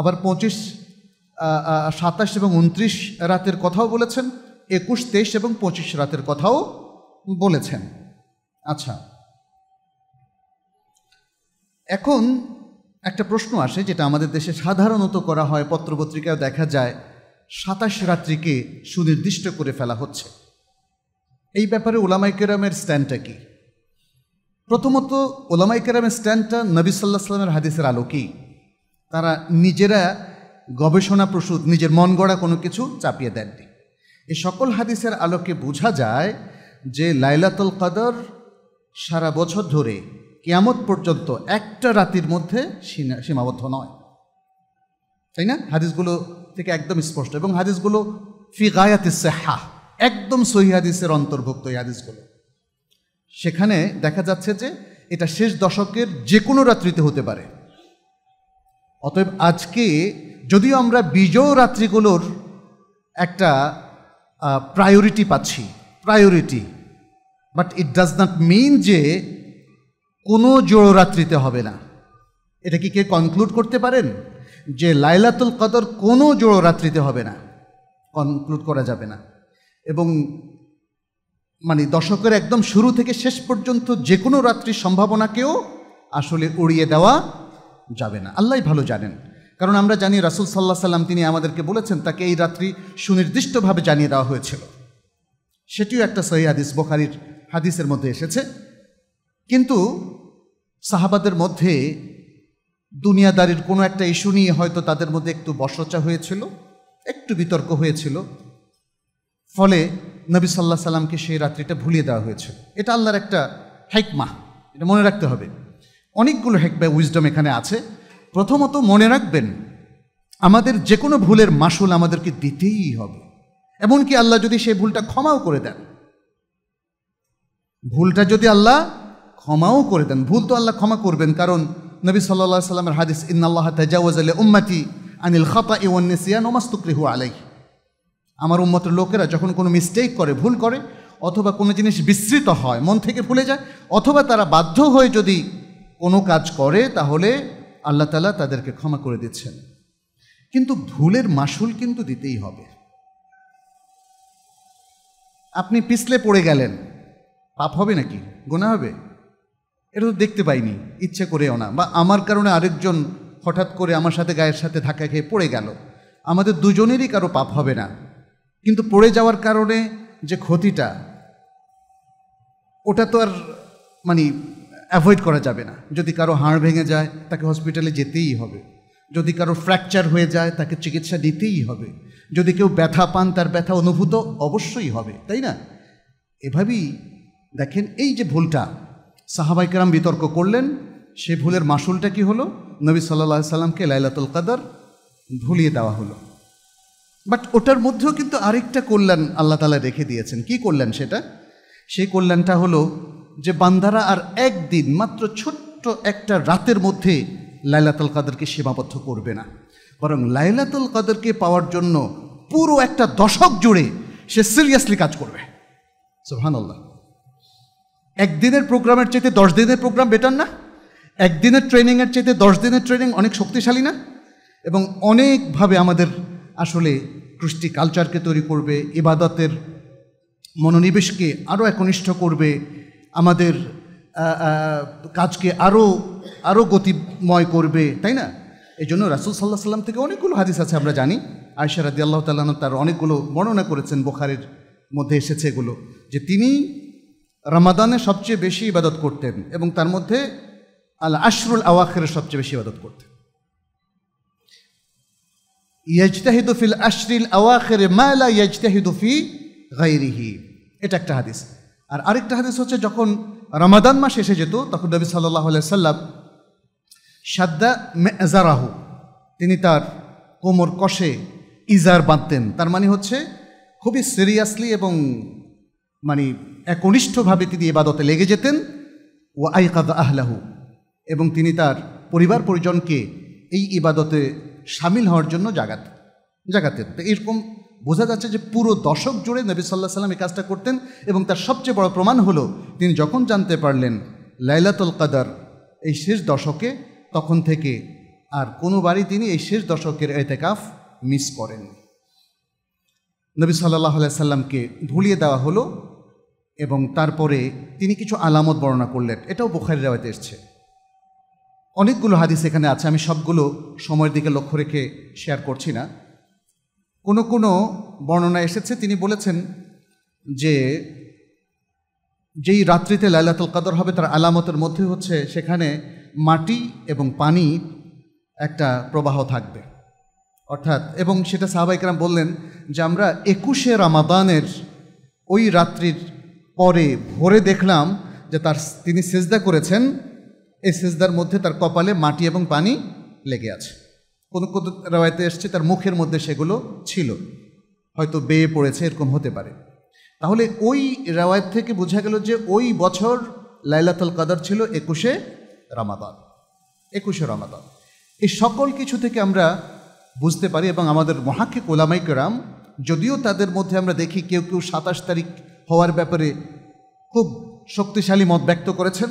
আবার পঁচিশ সাতাশ এবং উনত্রিশ রাতের কথাও বলেছেন একুশ তেইশ এবং পঁচিশ রাতের কথাও বলেছেন আচ্ছা এখন একটা প্রশ্ন আসে যেটা আমাদের দেশে সাধারণত করা হয় পত্রপত্রিকায় দেখা যায় সাতাশ রাত্রিকে সুনির্দিষ্ট করে ফেলা হচ্ছে এই ব্যাপারে ওলামাই কেরামের স্ট্যান্ডটা কি প্রথমত ওলামাই কেরামের স্ট্যান্ডটা নবী সাল্লাহ সাল্লামের হাদিসের আলোকেই তারা নিজেরা গবেষণা প্রসূত নিজের মন গড়া কোনো কিছু চাপিয়ে দেননি এই সকল হাদিসের আলোকে বোঝা যায় যে লাইলাতুল কাদর সারা বছর ধরে কেয়ামত পর্যন্ত একটা রাতির মধ্যে সীমাবদ্ধ নয় তাই না হাদিসগুলো থেকে একদম স্পষ্ট এবং হাদিসগুলো ফি গায়াত হা একদম সহি হাদিসের অন্তর্ভুক্ত এই হাদিসগুলো সেখানে দেখা যাচ্ছে যে এটা শেষ দশকের যে কোনো রাত্রিতে হতে পারে অতএব আজকে যদিও আমরা বিজয় রাত্রিগুলোর একটা প্রায়োরিটি পাচ্ছি priority but it does not mean যে কোনো জোড়রাত্রিতে হবে না এটা কি কে কনক্লুড করতে পারেন যে লাইলাতুল কদর কোনো জোড়রাত্রিতে হবে না কনক্লুড করা যাবে না এবং মানে দশকের একদম শুরু থেকে শেষ পর্যন্ত যে কোনো রাত্রির সম্ভাবনাকেও আসলে উড়িয়ে দেওয়া যাবে না আল্লাহ ভালো জানেন কারণ আমরা জানি রাসুল সাল্লাহ সাল্লাম তিনি আমাদেরকে বলেছেন তাকে এই রাত্রি সুনির্দিষ্টভাবে জানিয়ে দেওয়া হয়েছিল সেটিও একটা সহি হাদিস বোখারির হাদিসের মধ্যে এসেছে কিন্তু সাহাবাদের মধ্যে দুনিয়াদারির কোনো একটা ইস্যু নিয়ে হয়তো তাদের মধ্যে একটু বসচা হয়েছিল একটু বিতর্ক হয়েছিল ফলে নবী সাল্লা সাল্লামকে সেই রাত্রিটা ভুলিয়ে দেওয়া হয়েছে এটা আল্লাহর একটা হ্যাকমা এটা মনে রাখতে হবে অনেকগুলো হ্যাকবা উইজডম এখানে আছে প্রথমত মনে রাখবেন আমাদের যে কোনো ভুলের মাসুল আমাদেরকে দিতেই হবে এমনকি আল্লাহ যদি সেই ভুলটা ক্ষমাও করে দেন ভুলটা যদি আল্লাহ ক্ষমাও করে দেন ভুল তো আল্লাহ ক্ষমা করবেন কারণ নবী সাল্লা সাল্লামের হাদিস ইন্নআল্লাহ তাজাওয়াজ আলে উম্মাতি আনিল খাতা ইউন নেসিয়ান হু আলাই আমার উম্মতের লোকেরা যখন কোনো মিস্টেক করে ভুল করে অথবা কোনো জিনিস বিস্তৃত হয় মন থেকে ভুলে যায় অথবা তারা বাধ্য হয়ে যদি কোনো কাজ করে তাহলে আল্লাহ তালা তাদেরকে ক্ষমা করে দিচ্ছেন কিন্তু ভুলের মাসুল কিন্তু দিতেই হবে আপনি পিছলে পড়ে গেলেন পাপ হবে নাকি গোনা হবে এটা তো দেখতে পাইনি ইচ্ছে করেও না বা আমার কারণে আরেকজন হঠাৎ করে আমার সাথে গায়ের সাথে ধাক্কা খেয়ে পড়ে গেল আমাদের দুজনেরই কারো পাপ হবে না কিন্তু পড়ে যাওয়ার কারণে যে ক্ষতিটা ওটা তো আর মানে অ্যাভয়েড করা যাবে না যদি কারো হাড় ভেঙে যায় তাকে হসপিটালে যেতেই হবে যদি কারো ফ্র্যাকচার হয়ে যায় তাকে চিকিৎসা দিতেই হবে যদি কেউ ব্যথা পান তার ব্যথা অনুভূত অবশ্যই হবে তাই না এভাবেই দেখেন এই যে ভুলটা সাহাবাইকার বিতর্ক করলেন সে ভুলের মাসুলটা কি হলো নবী সাল্লা সাল্লামকে লাইলাতুল কাদার ভুলিয়ে দেওয়া হলো বাট ওটার মধ্যেও কিন্তু আরেকটা কল্যাণ আল্লাহ তালা রেখে দিয়েছেন কি করলেন সেটা সেই কল্যাণটা হলো যে বান্দারা আর একদিন মাত্র ছোট্ট একটা রাতের মধ্যে লাইলাতুল কাদেরকে সীমাবদ্ধ করবে না বরং লাইলাতুল কাদেরকে পাওয়ার জন্য পুরো একটা দশক জুড়ে সে সিরিয়াসলি কাজ করবে আল্লাহ একদিনের প্রোগ্রামের চাইতে দশ দিনের প্রোগ্রাম বেটার না একদিনের ট্রেনিংয়ের চাইতে দশ দিনের ট্রেনিং অনেক শক্তিশালী না এবং অনেকভাবে আমাদের আসলে কৃষ্টি কালচারকে তৈরি করবে ইবাদতের মনোনিবেশকে আরও একনিষ্ঠ করবে আমাদের কাজকে আরও আরও গতিময় করবে তাই না এই জন্য রাসুল সাল্লাহ সাল্লাম থেকে অনেকগুলো হাদিস আছে আমরা জানি আয়সারাদি আল্লাহ তাল্লাহ তার অনেকগুলো বর্ণনা করেছেন বোখারের মধ্যে এসেছে এগুলো যে তিনি রামাদানে সবচেয়ে বেশি ইবাদত করতেন এবং তার মধ্যে আল আশরুল আওয়াখের সবচেয়ে বেশি ইবাদত করতেন ইয়াজতাহিদু ফিল আশরিল আওয়াখের মালা ইয়াজতাহিদু ফি গাইরিহি এটা একটা হাদিস আর আরেকটা হাদিস হচ্ছে যখন রমাদান মাস এসে যেত তখন নবী সাল্লাহ সাল্লাম সাদ্দা মেজারাহু তিনি তার কোমর কষে ইজার বাঁধতেন তার মানে হচ্ছে খুবই সিরিয়াসলি এবং মানে একনিষ্ঠভাবে তিনি এবাদতে লেগে যেতেন ও আইকাদ আহলাহু এবং তিনি তার পরিবার পরিজনকে এই ইবাদতে সামিল হওয়ার জন্য জাগাত জাগাতেন তো এরকম বোঝা যাচ্ছে যে পুরো দশক জুড়ে নবী সাল্লাহ সাল্লাম এই কাজটা করতেন এবং তার সবচেয়ে বড় প্রমাণ হলো তিনি যখন জানতে পারলেন লাইলাতুল কাদার এই শেষ দশকে তখন থেকে আর কোনোবারই তিনি এই শেষ দশকের এতেকাফ মিস করেননি নবী সাল্লাহ সাল্লামকে ভুলিয়ে দেওয়া হলো এবং তারপরে তিনি কিছু আলামত বর্ণনা করলেন এটাও বোখারি রেওয়াতে এসছে অনেকগুলো হাদিস এখানে আছে আমি সবগুলো সময়ের দিকে লক্ষ্য রেখে শেয়ার করছি না কোনো কোনো বর্ণনা এসেছে তিনি বলেছেন যে যেই রাত্রিতে লাইলাতুল কাদর হবে তার আলামতের মধ্যে হচ্ছে সেখানে মাটি এবং পানি একটা প্রবাহ থাকবে অর্থাৎ এবং সেটা সাহাবাইকরাম বললেন যে আমরা একুশে রামাদানের ওই রাত্রির পরে ভোরে দেখলাম যে তার তিনি সেজদা করেছেন এই সেজদার মধ্যে তার কপালে মাটি এবং পানি লেগে আছে কোনো কোনো রায়তে এসছে তার মুখের মধ্যে সেগুলো ছিল হয়তো বেয়ে পড়েছে এরকম হতে পারে তাহলে ওই রেওয়ায়ত থেকে বোঝা গেল যে ওই বছর লাইলাতুল কাদার ছিল একুশে রামাদান একুশে রামাদান এই সকল কিছু থেকে আমরা বুঝতে পারি এবং আমাদের মহাক্ষে ওলামাই যদিও তাদের মধ্যে আমরা দেখি কেউ কেউ সাতাশ তারিখ হওয়ার ব্যাপারে খুব শক্তিশালী মত ব্যক্ত করেছেন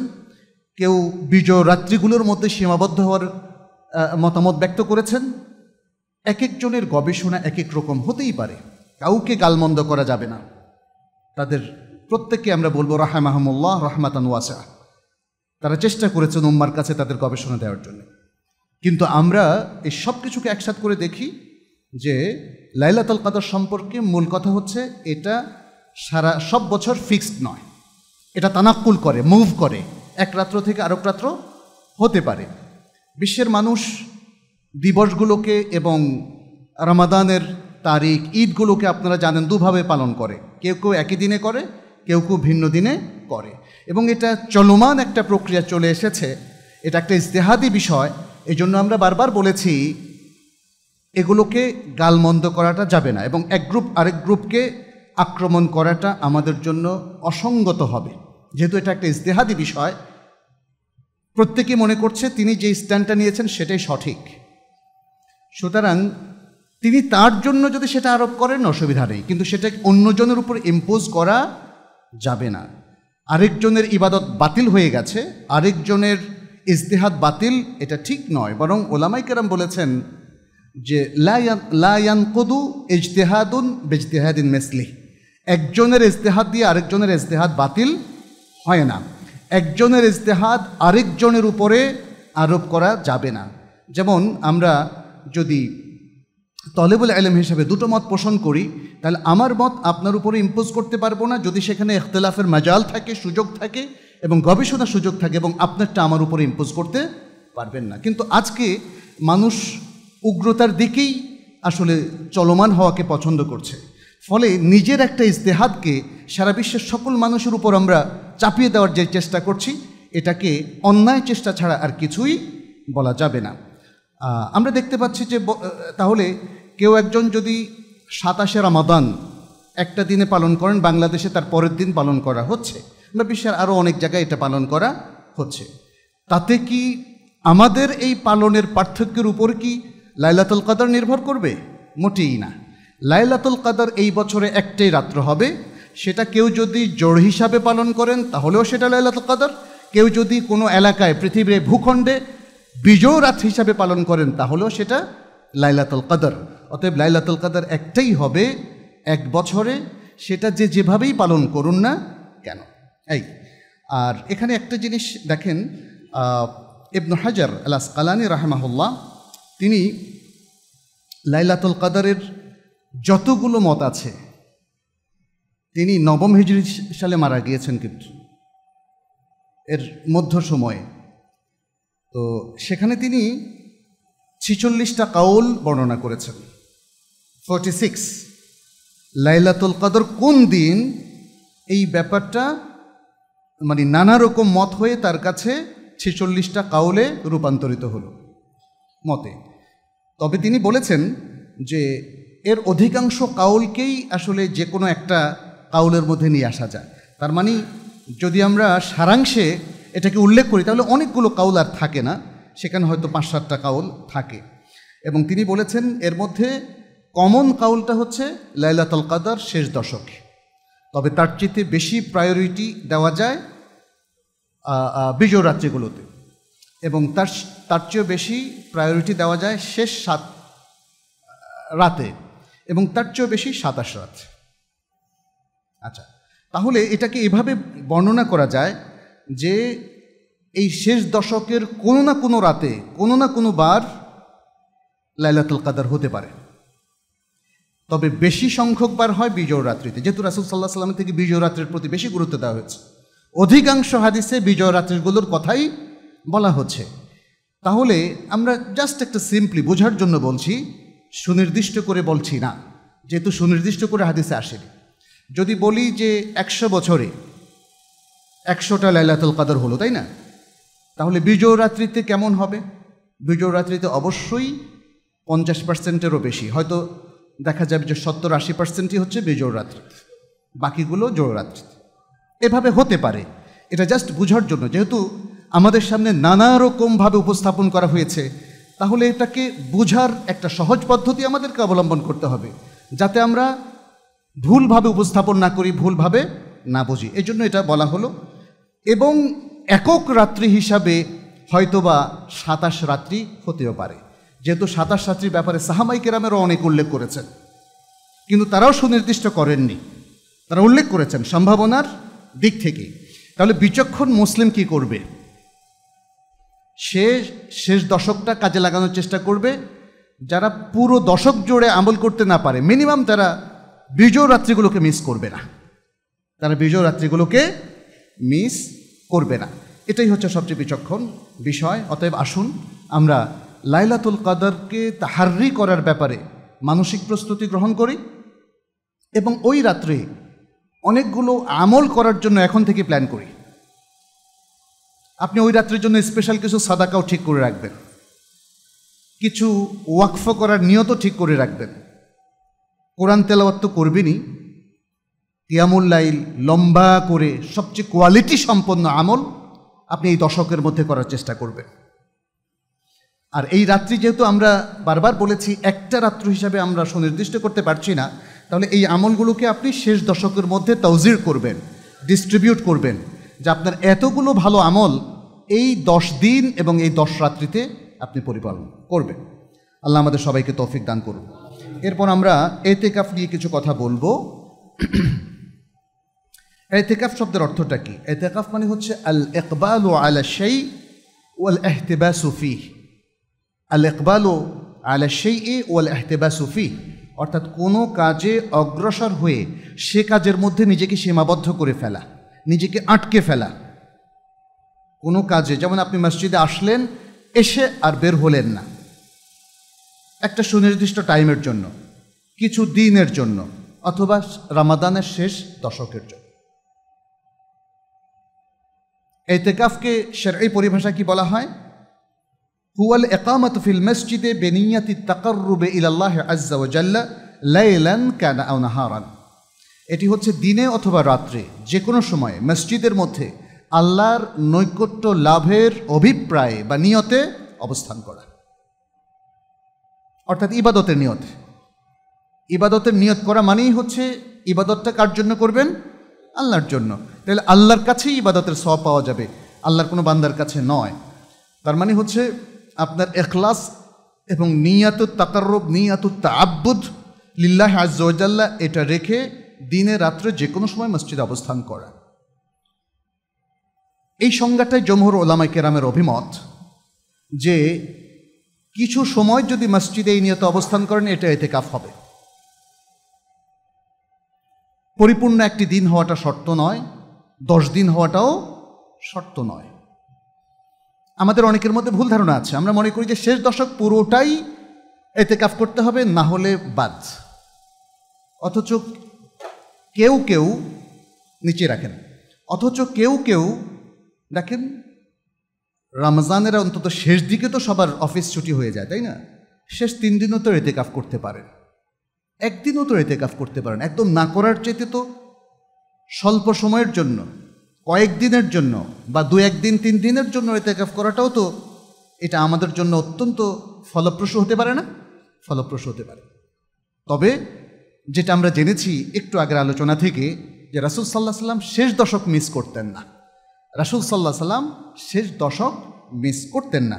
কেউ বিজয় রাত্রিগুলোর মধ্যে সীমাবদ্ধ হওয়ার মতামত ব্যক্ত করেছেন এক একজনের গবেষণা এক এক রকম হতেই পারে কাউকে গালমন্দ করা যাবে না তাদের প্রত্যেককে আমরা বলবো রাহা মাহমুল্লাহ রহমাতান ওয়াসা তারা চেষ্টা করেছেন উম্মার কাছে তাদের গবেষণা দেওয়ার জন্য কিন্তু আমরা এই সব কিছুকে একসাথ করে দেখি যে লাইলাতল কাদার সম্পর্কে মূল কথা হচ্ছে এটা সারা সব বছর ফিক্সড নয় এটা তানাক্কুল করে মুভ করে এক রাত্র থেকে আরেক রাত্র হতে পারে বিশ্বের মানুষ দিবসগুলোকে এবং রামাদানের তারিখ ঈদগুলোকে আপনারা জানেন দুভাবে পালন করে কেউ কেউ একই দিনে করে কেউ কেউ ভিন্ন দিনে করে এবং এটা চলমান একটা প্রক্রিয়া চলে এসেছে এটা একটা ইজতেহাদি বিষয় এই জন্য আমরা বারবার বলেছি এগুলোকে গালমন্দ করাটা যাবে না এবং এক গ্রুপ আরেক গ্রুপকে আক্রমণ করাটা আমাদের জন্য অসঙ্গত হবে যেহেতু এটা একটা ইজতেহাদি বিষয় প্রত্যেকে মনে করছে তিনি যে স্ট্যান্ডটা নিয়েছেন সেটাই সঠিক সুতরাং তিনি তার জন্য যদি সেটা আরোপ করেন অসুবিধা নেই কিন্তু সেটা অন্যজনের উপর ইম্পোজ করা যাবে না আরেকজনের ইবাদত বাতিল হয়ে গেছে আরেকজনের ইজতেহাদ বাতিল এটা ঠিক নয় বরং ওলামাই কেরাম বলেছেন যে লায়ান লায়ান কদু ইজতেহাদুন বেজতেহাদিন মেসলিহ একজনের ইজতেহাদ দিয়ে আরেকজনের ইজতেহাদ বাতিল হয় না একজনের ইজতেহাদ আরেকজনের উপরে আরোপ করা যাবে না যেমন আমরা যদি তলেবুল আলম হিসেবে দুটো মত পোষণ করি তাহলে আমার মত আপনার উপরে ইম্পোজ করতে পারবো না যদি সেখানে ইখতলাফের মাজাল থাকে সুযোগ থাকে এবং গবেষণার সুযোগ থাকে এবং আপনারটা আমার উপরে ইম্পোজ করতে পারবেন না কিন্তু আজকে মানুষ উগ্রতার দিকেই আসলে চলমান হওয়াকে পছন্দ করছে ফলে নিজের একটা ইজতেহাদকে সারা বিশ্বের সকল মানুষের উপর আমরা চাপিয়ে দেওয়ার যে চেষ্টা করছি এটাকে অন্যায় চেষ্টা ছাড়া আর কিছুই বলা যাবে না আমরা দেখতে পাচ্ছি যে তাহলে কেউ একজন যদি সাতাশে রামাদান একটা দিনে পালন করেন বাংলাদেশে তার পরের দিন পালন করা হচ্ছে বা বিশ্বের আরও অনেক জায়গায় এটা পালন করা হচ্ছে তাতে কি আমাদের এই পালনের পার্থক্যের উপর কি লাইলাতুল কাদার নির্ভর করবে মোটেই না লাইলাতুল কাদার এই বছরে একটাই রাত্র হবে সেটা কেউ যদি জোর হিসাবে পালন করেন তাহলেও সেটা লাইলাতুল কাদার কেউ যদি কোনো এলাকায় পৃথিবীর ভূখণ্ডে বিজয় রাত হিসাবে পালন করেন তাহলেও সেটা লাইলাতুল কাদার অতএব লাইলাতুল কাদার একটাই হবে এক বছরে সেটা যে যেভাবেই পালন করুন না কেন এই আর এখানে একটা জিনিস দেখেন ইবনু হাজার আলাস কালানি রাহমাহুল্লাহ তিনি লাইলাতুল কাদারের যতগুলো মত আছে তিনি নবম হিজড়ি সালে মারা গিয়েছেন কিন্তু এর মধ্য সময়ে তো সেখানে তিনি ছিচল্লিশটা কাউল বর্ণনা করেছেন ফর্টি সিক্স লাইলাতুল কাদর কোন দিন এই ব্যাপারটা মানে নানা রকম মত হয়ে তার কাছে ছেচল্লিশটা কাউলে রূপান্তরিত হলো মতে তবে তিনি বলেছেন যে এর অধিকাংশ কাউলকেই আসলে যে কোনো একটা কাউলের মধ্যে নিয়ে আসা যায় তার মানে যদি আমরা সারাংশে এটাকে উল্লেখ করি তাহলে অনেকগুলো কাউল আর থাকে না সেখানে হয়তো পাঁচ সাতটা কাউল থাকে এবং তিনি বলেছেন এর মধ্যে কমন কাউলটা হচ্ছে লাইলাতল কাদার শেষ দশকে তবে তার চেয়ে বেশি প্রায়োরিটি দেওয়া যায় বিজয় রাজ্যগুলোতে এবং তার তার চেয়েও বেশি প্রায়োরিটি দেওয়া যায় শেষ সাত রাতে এবং তার চেয়েও বেশি সাতাশ রাত আচ্ছা তাহলে এটাকে এভাবে বর্ণনা করা যায় যে এই শেষ দশকের কোনো না কোনো রাতে কোনো না কোনো বার লাইলাতুল কাদার হতে পারে তবে বেশি সংখ্যক বার হয় বিজয় রাত্রিতে যেহেতু রাসুল সাল্লাহ সাল্লাম থেকে বিজয় রাত্রির প্রতি বেশি গুরুত্ব দেওয়া হয়েছে অধিকাংশ হাদিসে বিজয় রাত্রিগুলোর কথাই বলা হচ্ছে তাহলে আমরা জাস্ট একটা সিম্পলি বোঝার জন্য বলছি সুনির্দিষ্ট করে বলছি না যেহেতু সুনির্দিষ্ট করে হাদিসে আসেনি যদি বলি যে একশো বছরে একশোটা লাইলাতুল কাদর হলো তাই না তাহলে বিজয় রাত্রিতে কেমন হবে বিজয় রাত্রিতে অবশ্যই পঞ্চাশ পার্সেন্টেরও বেশি হয়তো দেখা যাবে যে সত্তর আশি পার্সেন্টই হচ্ছে বিজয় রাত্রি বাকিগুলো জোর রাত্রি এভাবে হতে পারে এটা জাস্ট বুঝার জন্য যেহেতু আমাদের সামনে নানা রকমভাবে উপস্থাপন করা হয়েছে তাহলে এটাকে বোঝার একটা সহজ পদ্ধতি আমাদেরকে অবলম্বন করতে হবে যাতে আমরা ভুলভাবে উপস্থাপন না করি ভুলভাবে না বুঝি এই জন্য এটা বলা হলো এবং একক রাত্রি হিসাবে হয়তোবা সাতাশ রাত্রি হতেও পারে যেহেতু সাতাশ রাত্রির ব্যাপারে সাহামাই কেরামেরও অনেক উল্লেখ করেছেন কিন্তু তারাও সুনির্দিষ্ট করেননি তারা উল্লেখ করেছেন সম্ভাবনার দিক থেকে তাহলে বিচক্ষণ মুসলিম কি করবে সে শেষ দশকটা কাজে লাগানোর চেষ্টা করবে যারা পুরো দশক জুড়ে আমল করতে না পারে মিনিমাম তারা বিজয় রাত্রিগুলোকে মিস করবে না তারা বিজয় রাত্রিগুলোকে মিস করবে না এটাই হচ্ছে সবচেয়ে বিচক্ষণ বিষয় অতএব আসুন আমরা লাইলাতুল কাদারকে তাহারি করার ব্যাপারে মানসিক প্রস্তুতি গ্রহণ করি এবং ওই রাত্রে অনেকগুলো আমল করার জন্য এখন থেকে প্ল্যান করি আপনি ওই রাত্রের জন্য স্পেশাল কিছু সাদাকাও ঠিক করে রাখবেন কিছু ওয়াকফ করার নিয়তও ঠিক করে রাখবেন কোরআন তেলাওয়াত তো করবেনই লাইল লম্বা করে সবচেয়ে কোয়ালিটি সম্পন্ন আমল আপনি এই দশকের মধ্যে করার চেষ্টা করবেন আর এই রাত্রি যেহেতু আমরা বারবার বলেছি একটা রাত্র হিসাবে আমরা সুনির্দিষ্ট করতে পারছি না তাহলে এই আমলগুলোকে আপনি শেষ দশকের মধ্যে তৌজির করবেন ডিস্ট্রিবিউট করবেন যে আপনার এতগুলো ভালো আমল এই দশ দিন এবং এই দশ রাত্রিতে আপনি পরিপালন করবেন আল্লাহ আমাদের সবাইকে তৌফিক দান করুন এরপর আমরা এতেকাফ নিয়ে কিছু কথা বলবো এতেকাফ শব্দের অর্থটা কি এতেকাফ মানে হচ্ছে আল একবাল ও আলা সেই আল এহতেবা সুফি আল একবাল ও আলা সেই এ আল এহতেবা সুফি অর্থাৎ কোনো কাজে অগ্রসর হয়ে সে কাজের মধ্যে নিজেকে সীমাবদ্ধ করে ফেলা নিজেকে আটকে ফেলা কোনো কাজে যেমন আপনি মসজিদে আসলেন এসে আর বের হলেন না একটা সুনির্দিষ্ট টাইমের জন্য কিছু দিনের জন্য অথবা রামাদানের শেষ দশকের জন্য এতেকাফকে এই পরিভাষা কি বলা হয় হুয়াল একামত ফিল মসজিদে বেনিয়াতি তাকার রুবে ইলাল্লাহ আজ্জাওয়াজাল্লা লাইলান কানা নাহারান এটি হচ্ছে দিনে অথবা রাত্রে যে কোনো সময়ে মসজিদের মধ্যে আল্লাহর নৈকট্য লাভের অভিপ্রায় বা নিয়তে অবস্থান করা অর্থাৎ ইবাদতের নিয়ত ইবাদতের নিয়ত করা মানেই হচ্ছে ইবাদতটা কার জন্য করবেন আল্লাহর জন্য তাহলে আল্লাহর কাছেই ইবাদতের স পাওয়া যাবে আল্লাহর কোনো বান্দার কাছে নয় তার মানে হচ্ছে আপনার এখলাস এবং নিয়াত তাকারব নিয়াত তাব্বুদ লিল্লাহ আজ্লাহ এটা রেখে দিনে রাত্রে যে কোনো সময় মসজিদে অবস্থান করা এই সংজ্ঞাটাই জমহুর ওলামা কেরামের অভিমত যে কিছু সময় যদি মসজিদে এই নিয়ত অবস্থান করেন এটা এতে কাফ হবে পরিপূর্ণ একটি দিন হওয়াটা শর্ত নয় দশ দিন হওয়াটাও শর্ত নয় আমাদের অনেকের মধ্যে ভুল ধারণা আছে আমরা মনে করি যে শেষ দশক পুরোটাই এতে কাফ করতে হবে না হলে বাদ অথচ কেউ কেউ নিচে রাখেন অথচ কেউ কেউ দেখেন রামজানের অন্তত শেষ দিকে তো সবার অফিস ছুটি হয়ে যায় তাই না শেষ তিন দিনও তো কাফ করতে পারেন একদিনও তো কাফ করতে পারেন একদম না করার চেতে তো স্বল্প সময়ের জন্য কয়েকদিনের জন্য বা দু একদিন তিন দিনের জন্য কাফ করাটাও তো এটা আমাদের জন্য অত্যন্ত ফলপ্রসূ হতে পারে না ফলপ্রসূ হতে পারে তবে যেটা আমরা জেনেছি একটু আগের আলোচনা থেকে যে রাসুল সাল্লাহ সাল্লাম শেষ দশক মিস করতেন না রাসুল সাল্লাহ সাল্লাম শেষ দশক মিস করতেন না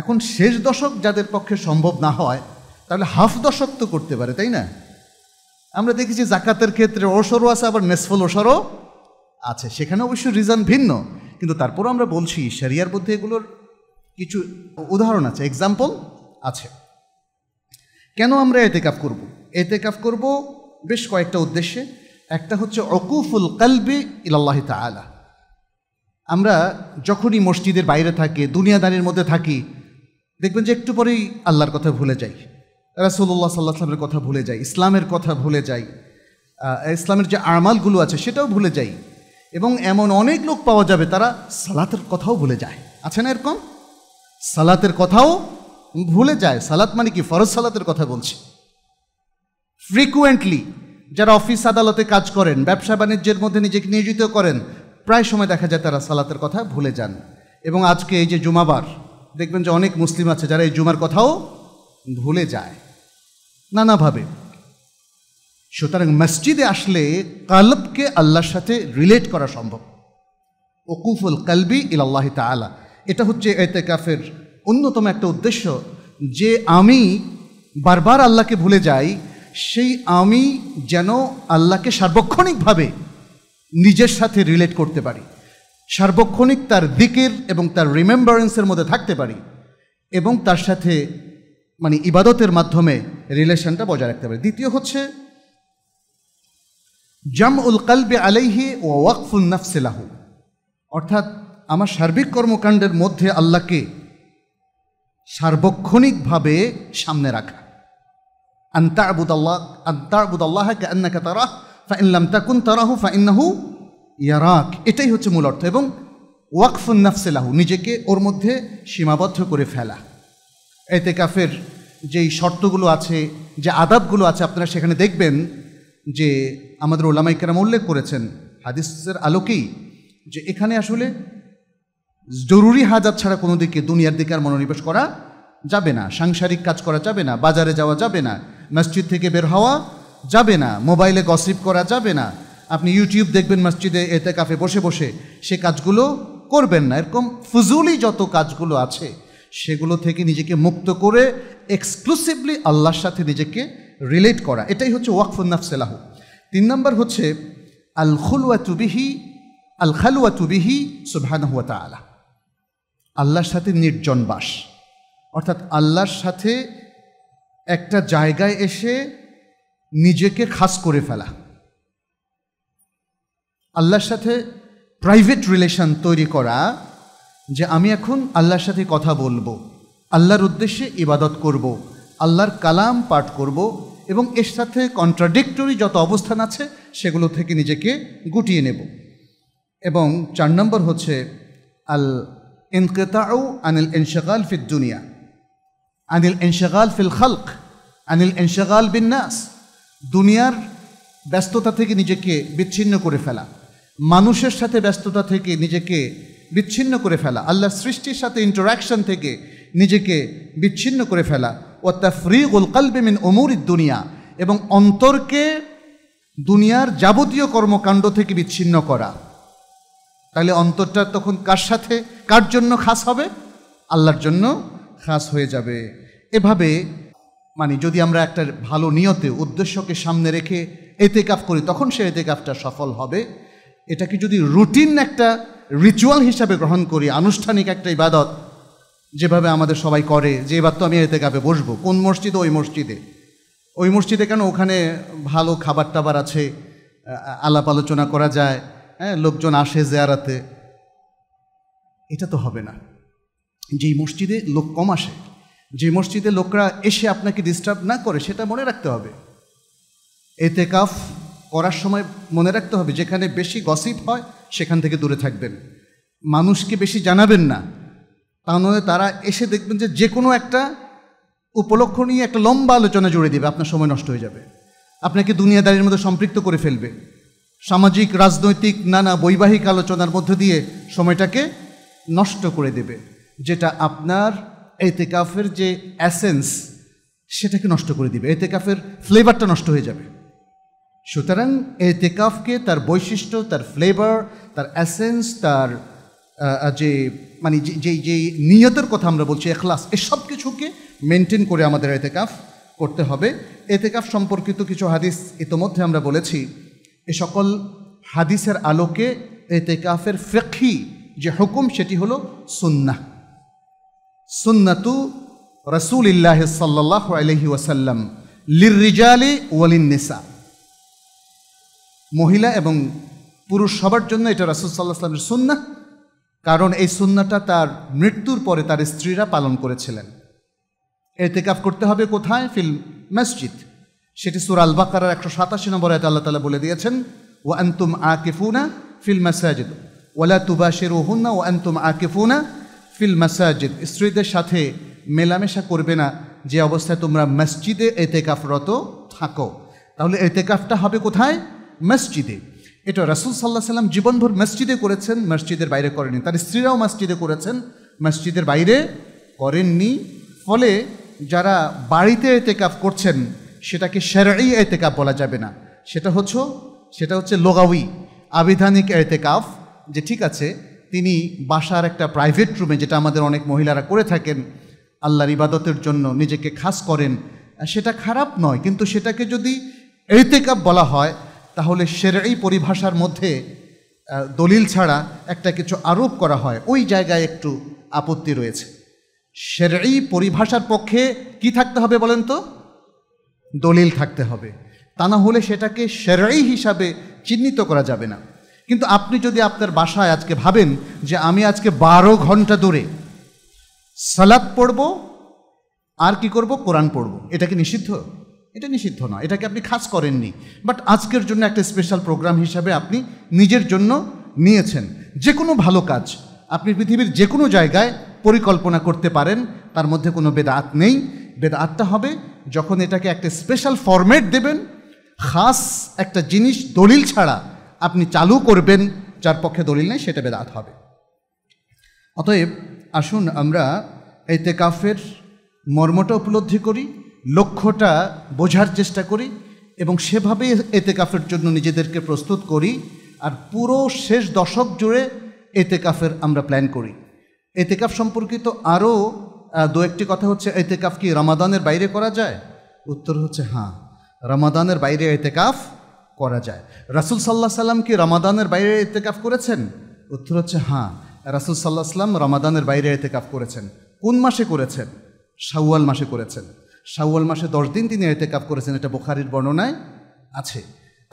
এখন শেষ দশক যাদের পক্ষে সম্ভব না হয় তাহলে হাফ দশক তো করতে পারে তাই না আমরা দেখেছি জাকাতের ক্ষেত্রে অসরও আছে আবার নেসফল অসরও আছে সেখানে অবশ্য রিজন ভিন্ন কিন্তু তারপরও আমরা বলছি শরিয়ার মধ্যে এগুলোর কিছু উদাহরণ আছে এক্সাম্পল আছে কেন আমরা করবো করব কাপ করব বেশ কয়েকটা উদ্দেশ্যে একটা হচ্ছে অকুফুল কালবি ইল্লাহ তালা আমরা যখনই মসজিদের বাইরে থাকি দুনিয়াদারির মধ্যে থাকি দেখবেন যে একটু পরেই আল্লাহর কথা ভুলে যাই রাসুল্লাহ সাল্লাহ সাল্লামের কথা ভুলে যাই ইসলামের কথা ভুলে যাই ইসলামের যে আমালগুলো আছে সেটাও ভুলে যাই এবং এমন অনেক লোক পাওয়া যাবে তারা সালাতের কথাও ভুলে যায় আছে না এরকম সালাতের কথাও ভুলে যায় সালাত মানে কি ফরজ সালাতের কথা বলছি ফ্রিকুয়েন্টলি যারা অফিস আদালতে কাজ করেন ব্যবসা বাণিজ্যের মধ্যে নিজেকে নিয়োজিত করেন প্রায় সময় দেখা যায় তারা সালাতের কথা ভুলে যান এবং আজকে এই যে জুমাবার দেখবেন যে অনেক মুসলিম আছে যারা এই জুমার কথাও ভুলে যায় নানাভাবে সুতরাং মসজিদে আসলে কালবকে আল্লাহর সাথে রিলেট করা সম্ভব ওকুফুল কালবি ইল আল্লাহ তালা এটা হচ্ছে এতে কাফের অন্যতম একটা উদ্দেশ্য যে আমি বারবার আল্লাহকে ভুলে যাই সেই আমি যেন আল্লাহকে সার্বক্ষণিকভাবে নিজের সাথে রিলেট করতে পারি সার্বক্ষণিক তার দিকের এবং তার রিমেম্বারেন্সের মধ্যে থাকতে পারি এবং তার সাথে মানে ইবাদতের মাধ্যমে রিলেশনটা বজায় রাখতে পারি দ্বিতীয় হচ্ছে জাম উল কালবে আলাইহি ও ওয়াকফুল নাফসিলাহু অর্থাৎ আমার সার্বিক কর্মকাণ্ডের মধ্যে আল্লাহকে সার্বক্ষণিকভাবে সামনে রাখা আন্তা আবুদাল্লাহ আন্তা আবুদাল্লাহকে আন্নাকে তারা ফাইনলাম তাকুন তারাহু ফাইন্নাহু ইয়ারাক এটাই হচ্ছে মূল অর্থ এবং ওয়াকফুন নাফসেলাহু নিজেকে ওর মধ্যে সীমাবদ্ধ করে ফেলা এতে কাফের যেই শর্তগুলো আছে যে আদাবগুলো আছে আপনারা সেখানে দেখবেন যে আমাদের ওলামাইকেরাম উল্লেখ করেছেন হাদিসের আলোকেই যে এখানে আসলে জরুরি হাজার ছাড়া কোনো দিকে দুনিয়ার দিকে আর মনোনিবেশ করা যাবে না সাংসারিক কাজ করা যাবে না বাজারে যাওয়া যাবে না মসজিদ থেকে বের হওয়া যাবে না মোবাইলে গসিপ করা যাবে না আপনি ইউটিউব দেখবেন মসজিদে এতে কাফে বসে বসে সে কাজগুলো করবেন না এরকম ফুজুলি যত কাজগুলো আছে সেগুলো থেকে নিজেকে মুক্ত করে এক্সক্লুসিভলি আল্লাহর সাথে নিজেকে রিলেট করা এটাই হচ্ছে ওয়াকফুন্নাফ সেলাহ তিন নম্বর হচ্ছে আল খুলুয়া তুবিহি আল খালুয়া তুবিহি সুবহানাহুয়া তালা আল্লাহর সাথে নির্জন বাস অর্থাৎ আল্লাহর সাথে একটা জায়গায় এসে নিজেকে খাস করে ফেলা আল্লাহর সাথে প্রাইভেট রিলেশন তৈরি করা যে আমি এখন আল্লাহর সাথে কথা বলবো আল্লাহর উদ্দেশ্যে ইবাদত করব। আল্লাহর কালাম পাঠ করব এবং এর সাথে কন্ট্রাডিক্টরি যত অবস্থান আছে সেগুলো থেকে নিজেকে গুটিয়ে নেব এবং চার নম্বর হচ্ছে আল ইনকেতাউ আনিল ইনশাকাল ফিদ দুনিয়া আনিল ইনশাকাল ফিল খালক আনিল ইনশাকাল বিন্যাস দুনিয়ার ব্যস্ততা থেকে নিজেকে বিচ্ছিন্ন করে ফেলা মানুষের সাথে ব্যস্ততা থেকে নিজেকে বিচ্ছিন্ন করে ফেলা আল্লাহ সৃষ্টির সাথে ইন্টারাকশন থেকে নিজেকে বিচ্ছিন্ন করে ফেলা ও তা ফ্রি গোলকালবেমিন অমরিত দুনিয়া এবং অন্তরকে দুনিয়ার যাবতীয় কর্মকাণ্ড থেকে বিচ্ছিন্ন করা তাহলে অন্তরটা তখন কার সাথে কার জন্য খাস হবে আল্লাহর জন্য খাস হয়ে যাবে এভাবে মানে যদি আমরা একটা ভালো নিয়তে উদ্দেশ্যকে সামনে রেখে এতেকাফ করি তখন সে এতেকাফটা সফল হবে এটাকে যদি রুটিন একটা রিচুয়াল হিসাবে গ্রহণ করি আনুষ্ঠানিক একটা ইবাদত যেভাবে আমাদের সবাই করে যে এবার তো আমি এতে কাপে বসবো কোন মসজিদে ওই মসজিদে ওই মসজিদে কেন ওখানে ভালো খাবার টাবার আছে আলাপ আলোচনা করা যায় হ্যাঁ লোকজন আসে জেয়ারাতে এটা তো হবে না যেই মসজিদে লোক কম আসে যে মসজিদে লোকরা এসে আপনাকে ডিস্টার্ব না করে সেটা মনে রাখতে হবে এতে কাফ করার সময় মনে রাখতে হবে যেখানে বেশি গসিপ হয় সেখান থেকে দূরে থাকবেন মানুষকে বেশি জানাবেন না তা নয় তারা এসে দেখবেন যে যে কোনো একটা উপলক্ষ নিয়ে একটা লম্বা আলোচনা জুড়ে দেবে আপনার সময় নষ্ট হয়ে যাবে আপনাকে দুনিয়াদারির মধ্যে সম্পৃক্ত করে ফেলবে সামাজিক রাজনৈতিক নানা বৈবাহিক আলোচনার মধ্য দিয়ে সময়টাকে নষ্ট করে দেবে যেটা আপনার এতেকাফের যে অ্যাসেন্স সেটাকে নষ্ট করে দিবে এতেকাফের ফ্লেভারটা নষ্ট হয়ে যাবে সুতরাং এতেকাফকে তার বৈশিষ্ট্য তার ফ্লেভার তার অ্যাসেন্স তার যে মানে যে যে নিয়তের কথা আমরা বলছি এখলাস এসব কিছুকে মেনটেন করে আমাদের এতেকাফ করতে হবে এতেকাফ সম্পর্কিত কিছু হাদিস ইতোমধ্যে আমরা বলেছি এ সকল হাদিসের আলোকে এতেকাফের ফেকি যে হুকুম সেটি হলো সুন্নাহ রসুল ইল্লাহ সাল্লাহ আলহি ওয়াসাল্লাম লিরিজালি ওয়ালিনিসা মহিলা এবং পুরুষ সবার জন্য এটা রাসুল সাল্লাহ সাল্লামের সুন্না কারণ এই সুন্নাটা তার মৃত্যুর পরে তার স্ত্রীরা পালন করেছিলেন এতেকাফ করতে হবে কোথায় ফিল মসজিদ সেটি সুর আল বাকার একশো সাতাশি নম্বর আয়তে আল্লাহ তালা বলে দিয়েছেন ও আন্তুম আকিফুনা ফিল মাসাজিদ ওলা তুবাশের ওহুন্না ও আন্তুম আকিফুনা ফিল মাসাজিদ স্ত্রীদের সাথে মেলামেশা করবে না যে অবস্থায় তোমরা মসজিদে এতেকাফরত থাকো তাহলে এতেকাফটা হবে কোথায় মসজিদে এটা রাসুল সাল্লাহ সাল্লাম জীবনভর মসজিদে করেছেন মসজিদের বাইরে করেনি তার স্ত্রীরাও মসজিদে করেছেন মসজিদের বাইরে করেননি ফলে যারা বাড়িতে এতেকাফ করছেন সেটাকে সেরাই এতেকাফ বলা যাবে না সেটা হচ্ছে সেটা হচ্ছে লোগাউই আবিধানিক এতেকাফ যে ঠিক আছে তিনি বাসার একটা প্রাইভেট রুমে যেটা আমাদের অনেক মহিলারা করে থাকেন আল্লাহর ইবাদতের জন্য নিজেকে খাস করেন সেটা খারাপ নয় কিন্তু সেটাকে যদি এতেকাপ বলা হয় তাহলে এই পরিভাষার মধ্যে দলিল ছাড়া একটা কিছু আরোপ করা হয় ওই জায়গায় একটু আপত্তি রয়েছে এই পরিভাষার পক্ষে কি থাকতে হবে বলেন তো দলিল থাকতে হবে তা না হলে সেটাকে সেরাই হিসাবে চিহ্নিত করা যাবে না কিন্তু আপনি যদি আপনার বাসায় আজকে ভাবেন যে আমি আজকে বারো ঘন্টা ধরে সালাদ পড়ব আর কি করব কোরআন পড়ব এটা কি নিষিদ্ধ এটা নিষিদ্ধ নয় এটাকে আপনি খাস করেননি বাট আজকের জন্য একটা স্পেশাল প্রোগ্রাম হিসাবে আপনি নিজের জন্য নিয়েছেন যে কোনো ভালো কাজ আপনি পৃথিবীর যে কোনো জায়গায় পরিকল্পনা করতে পারেন তার মধ্যে কোনো বেদাত নেই বেদাতটা হবে যখন এটাকে একটা স্পেশাল ফরম্যাট দেবেন খাস একটা জিনিস দলিল ছাড়া আপনি চালু করবেন যার পক্ষে দলিল নেই সেটা বেদাত হবে অতএব আসুন আমরা এতে কাফের মর্মটা উপলব্ধি করি লক্ষ্যটা বোঝার চেষ্টা করি এবং সেভাবে এতে কাফের জন্য নিজেদেরকে প্রস্তুত করি আর পুরো শেষ দশক জুড়ে এতে কাফের আমরা প্ল্যান করি এতে কাফ সম্পর্কিত আরও দু একটি কথা হচ্ছে এতে কাফ কি রামাদানের বাইরে করা যায় উত্তর হচ্ছে হ্যাঁ রামাদানের বাইরে এতে কাফ করা যায় রাসুল সাল্লাহ সাল্লাম কি রমাদানের বাইরে এতেকাফ করেছেন উত্তর হচ্ছে হ্যাঁ রাসুল সাল্লাহ সাল্লাম রমাদানের বাইরে এতেকাফ করেছেন কোন মাসে করেছেন শাওয়াল মাসে করেছেন শাওয়াল মাসে দশ দিন তিনি এতেকাফ করেছেন এটা বোখারির বর্ণনায় আছে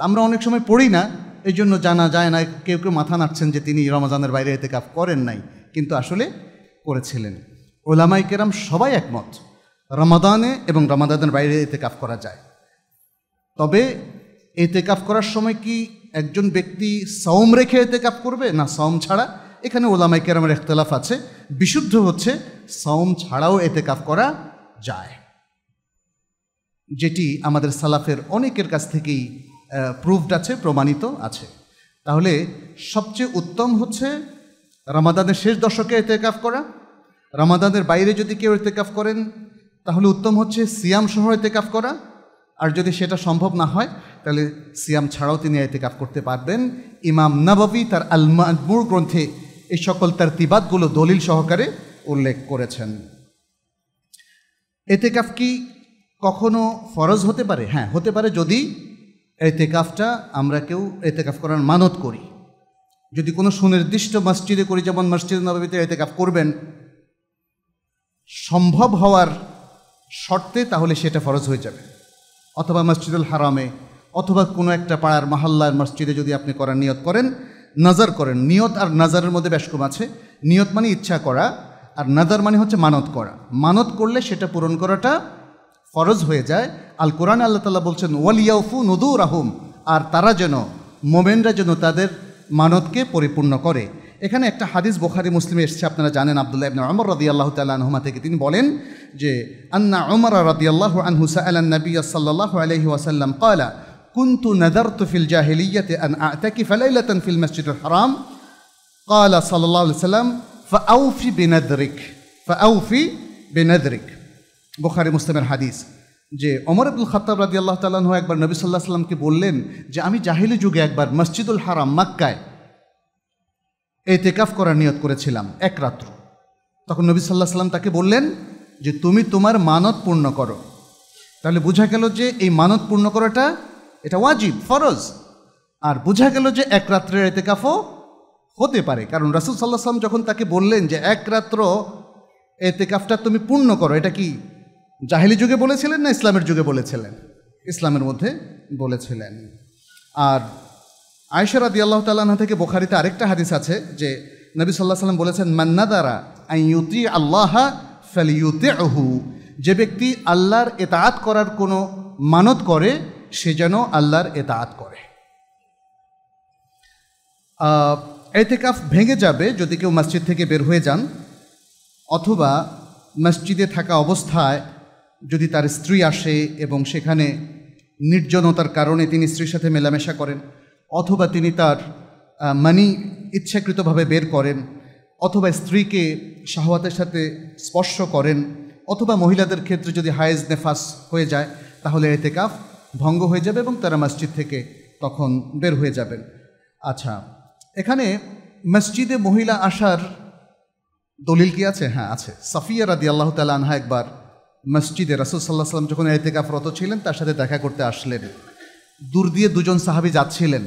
আমরা অনেক সময় পড়ি না এই জন্য জানা যায় না কেউ কেউ মাথা নাড়ছেন যে তিনি রমাজানের বাইরে এতেকাফ করেন নাই কিন্তু আসলে করেছিলেন ওলামাই কেরাম সবাই একমত রমাদানে এবং রমাদানের বাইরে এতেকাফ করা যায় তবে এতেকাফ করার সময় কি একজন ব্যক্তি সাওম রেখে এতেকাফ করবে না সাওম ছাড়া এখানে ওলামাই কেরামের একতলাফ আছে বিশুদ্ধ হচ্ছে সাওম ছাড়াও এতেকাফ করা যায় যেটি আমাদের সালাফের অনেকের কাছ থেকেই প্রুভড আছে প্রমাণিত আছে তাহলে সবচেয়ে উত্তম হচ্ছে রামাদানের শেষ দশকে এতেকাফ করা রামাদানের বাইরে যদি কেউ এতেকাফ করেন তাহলে উত্তম হচ্ছে সিয়াম শহর এতেকাফ করা আর যদি সেটা সম্ভব না হয় তাহলে সিয়াম ছাড়াও তিনি এতেকাফ করতে পারবেন ইমাম নবাবি তার আলমুর গ্রন্থে এই সকল তার তিবাদগুলো দলিল সহকারে উল্লেখ করেছেন এতেকাফ কি কখনো ফরজ হতে পারে হ্যাঁ হতে পারে যদি এতেকাফটা আমরা কেউ এতেকাফ করার মানত করি যদি কোনো সুনির্দিষ্ট মসজিদে করি যেমন মসজিদ নবাবিতে এতেকাফ করবেন সম্ভব হওয়ার শর্তে তাহলে সেটা ফরজ হয়ে যাবে অথবা মসজিদুল হারামে অথবা কোনো একটা পাড়ার মাহাল্লার মসজিদে যদি আপনি করার নিয়ত করেন নজর করেন নিয়ত আর নাজারের মধ্যে ব্যাসকম আছে নিয়ত মানে ইচ্ছা করা আর নাজার মানে হচ্ছে মানত করা মানত করলে সেটা পূরণ করাটা ফরজ হয়ে যায় আল কোরআন আল্লাহ তালা বলছেন ওয়ালিয়াউফু নদু রাহুম আর তারা যেন মোমেনরা যেন তাদের মানতকে পরিপূর্ণ করে এখানে একটা হাদিস বোখারি মুসলিমে এসছে আপনারা জানেন আবদুল্লাহ ইবনে অমর রদি আল্লাহ তাল্লাহমা থেকে তিনি বলেন যে আন্না অমর রদি আল্লাহ আনহু সাল্লাহ নবী সাল্লাহ আলহি ওয়াসাল্লাম কয়লা كنت نذرت في الجاهلية أن أعتكف ليلة في المسجد الحرام قال صلى الله عليه وسلم فأوفي بنذرك فأوفي بنذرك বুখারি মুসলিমের হাদিস যে অমর আব্দুল খাতাব রাজি আল্লাহ তালাহ একবার নবী সাল্লাহ সাল্লামকে বললেন যে আমি জাহিলি যুগে একবার মসজিদুল হারাম মাক্কায় এতেকাফ করার নিয়ত করেছিলাম এক রাত্র তখন নবী সাল্লাহ সাল্লাম তাকে বললেন যে তুমি তোমার মানত পূর্ণ করো তাহলে বোঝা গেল যে এই মানত পূর্ণ করাটা এটা ওয়াজিব ফরজ আর বোঝা গেল যে এক রাত্রের এতেকাফও হতে পারে কারণ রাসুল সাল্লাহ সাল্লাম যখন তাকে বললেন যে এক রাত্র এতেকাফটা তুমি পূর্ণ করো এটা কি জাহেলি যুগে বলেছিলেন না ইসলামের যুগে বলেছিলেন ইসলামের মধ্যে বলেছিলেন আর আয়সার আদি আল্লাহ তাল্লাহ থেকে বোখারিতে আরেকটা হাদিস আছে যে নবী সাল্লাহ সাল্লাম বলেছেন মান্নাদারা আইয়ুতি আল্লাহ ফ্যালিউতে আহু যে ব্যক্তি আল্লাহর এতায়াত করার কোনো মানত করে সে যেন আল্লাহর এতায়াত করে এতেকাফ ভেঙে যাবে যদি কেউ মসজিদ থেকে বের হয়ে যান অথবা মসজিদে থাকা অবস্থায় যদি তার স্ত্রী আসে এবং সেখানে নির্জনতার কারণে তিনি স্ত্রীর সাথে মেলামেশা করেন অথবা তিনি তার মানি ইচ্ছাকৃতভাবে বের করেন অথবা স্ত্রীকে শাহওয়াতের সাথে স্পর্শ করেন অথবা মহিলাদের ক্ষেত্রে যদি হায়েজ নেফাস হয়ে যায় তাহলে এতেকাফ ভঙ্গ হয়ে যাবে এবং তারা মসজিদ থেকে তখন বের হয়ে যাবেন আচ্ছা এখানে মসজিদে মহিলা আসার দলিল কি আছে হ্যাঁ আছে সাফিয়া রাদি আল্লাহ তালা আনহা একবার মসজিদে রাসুল সাল্লাহ সাল্লাম যখন কাফরত ছিলেন তার সাথে দেখা করতে আসলেন দূর দিয়ে দুজন সাহাবি যাচ্ছিলেন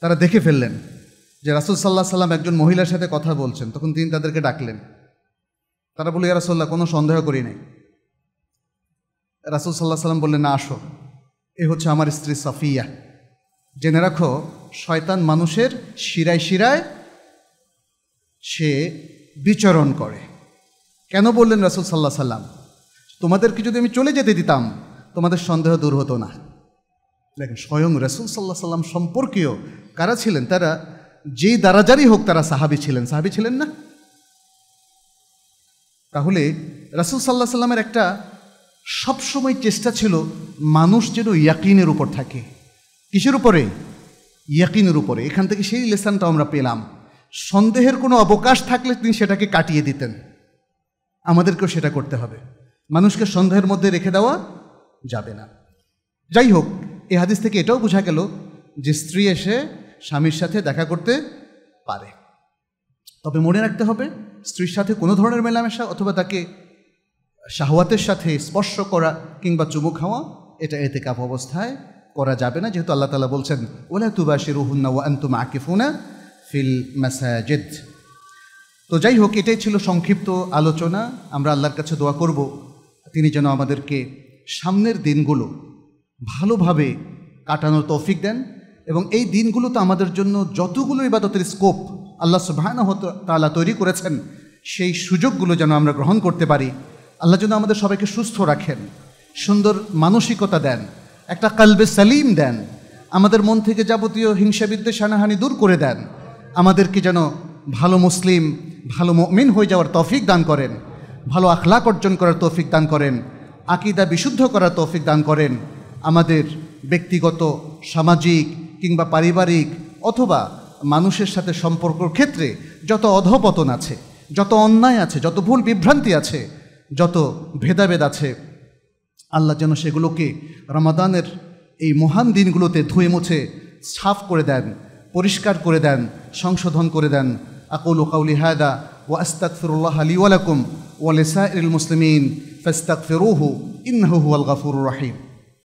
তারা দেখে ফেললেন যে রাসুল সাল্লাহ সাল্লাম একজন মহিলার সাথে কথা বলছেন তখন তিনি তাদেরকে ডাকলেন তারা বলে রাসোল্লাহ কোনো সন্দেহ করি নাই রাসুল সাল্লাহ সাল্লাম বললেন না আসো এ হচ্ছে আমার স্ত্রী সাফিয়া জেনে রাখো শয়তান মানুষের শিরায় শিরায় সে বিচরণ করে কেন বললেন রাসুল সাল্লাহ সাল্লাম তোমাদেরকে যদি আমি চলে যেতে দিতাম তোমাদের সন্দেহ দূর হতো না দেখেন স্বয়ং রসুল সাল্লাহ সাল্লাম সম্পর্কেও কারা ছিলেন তারা যেই দারাজারই হোক তারা সাহাবি ছিলেন সাহাবি ছিলেন না তাহলে রাসুল সাল্লাহ সাল্লামের একটা সবসময় চেষ্টা ছিল মানুষ যেন ইয়াকিনের উপর থাকে কিসের উপরে ইয়াকিনের উপরে এখান থেকে সেই লেসানটা আমরা পেলাম সন্দেহের কোনো অবকাশ থাকলে তিনি সেটাকে কাটিয়ে দিতেন আমাদেরকেও সেটা করতে হবে মানুষকে সন্দেহের মধ্যে রেখে দেওয়া যাবে না যাই হোক এই হাদিস থেকে এটাও বোঝা গেল যে স্ত্রী এসে স্বামীর সাথে দেখা করতে পারে তবে মনে রাখতে হবে স্ত্রীর সাথে কোনো ধরনের মেলামেশা অথবা তাকে শাহওয়াতের সাথে স্পর্শ করা কিংবা চুমু খাওয়া এটা এতে কাপ অবস্থায় করা যাবে না যেহেতু আল্লাহ তালা বলছেন ওলা তুবাশি ওয়ান ও আন্তুমা আকিফুনা ফিল মেসাজেদ তো যাই হোক এটাই ছিল সংক্ষিপ্ত আলোচনা আমরা আল্লাহর কাছে দোয়া করব তিনি যেন আমাদেরকে সামনের দিনগুলো ভালোভাবে কাটানোর তৌফিক দেন এবং এই দিনগুলোতে আমাদের জন্য যতগুলো ইবাদতের স্কোপ আল্লাহ সুবাহানহ তালা তৈরি করেছেন সেই সুযোগগুলো যেন আমরা গ্রহণ করতে পারি আল্লাহ যেন আমাদের সবাইকে সুস্থ রাখেন সুন্দর মানসিকতা দেন একটা কালবে সালিম দেন আমাদের মন থেকে যাবতীয় হিংসাবিদ্বেষ হানাহানি দূর করে দেন আমাদেরকে যেন ভালো মুসলিম ভালো মমিন হয়ে যাওয়ার তৌফিক দান করেন ভালো আখলাক অর্জন করার তৌফিক দান করেন আকিদা বিশুদ্ধ করার তৌফিক দান করেন আমাদের ব্যক্তিগত সামাজিক কিংবা পারিবারিক অথবা মানুষের সাথে সম্পর্কর ক্ষেত্রে যত অধপতন আছে যত অন্যায় আছে যত ভুল বিভ্রান্তি আছে যত ভেদাভেদ আছে আল্লাহ যেন সেগুলোকে রমাদানের এই মহান দিনগুলোতে ধুয়ে মুছে সাফ করে দেন পরিষ্কার করে দেন সংশোধন করে দেন আকুল কাউলি হায়দা ও ফিরুল্লাহ আলী ওয়ালাকুম ওয়ালেসা ইল মুসলিমিন ফাস্তাকফিরুহু ইনহু আল গাফুর রাহিম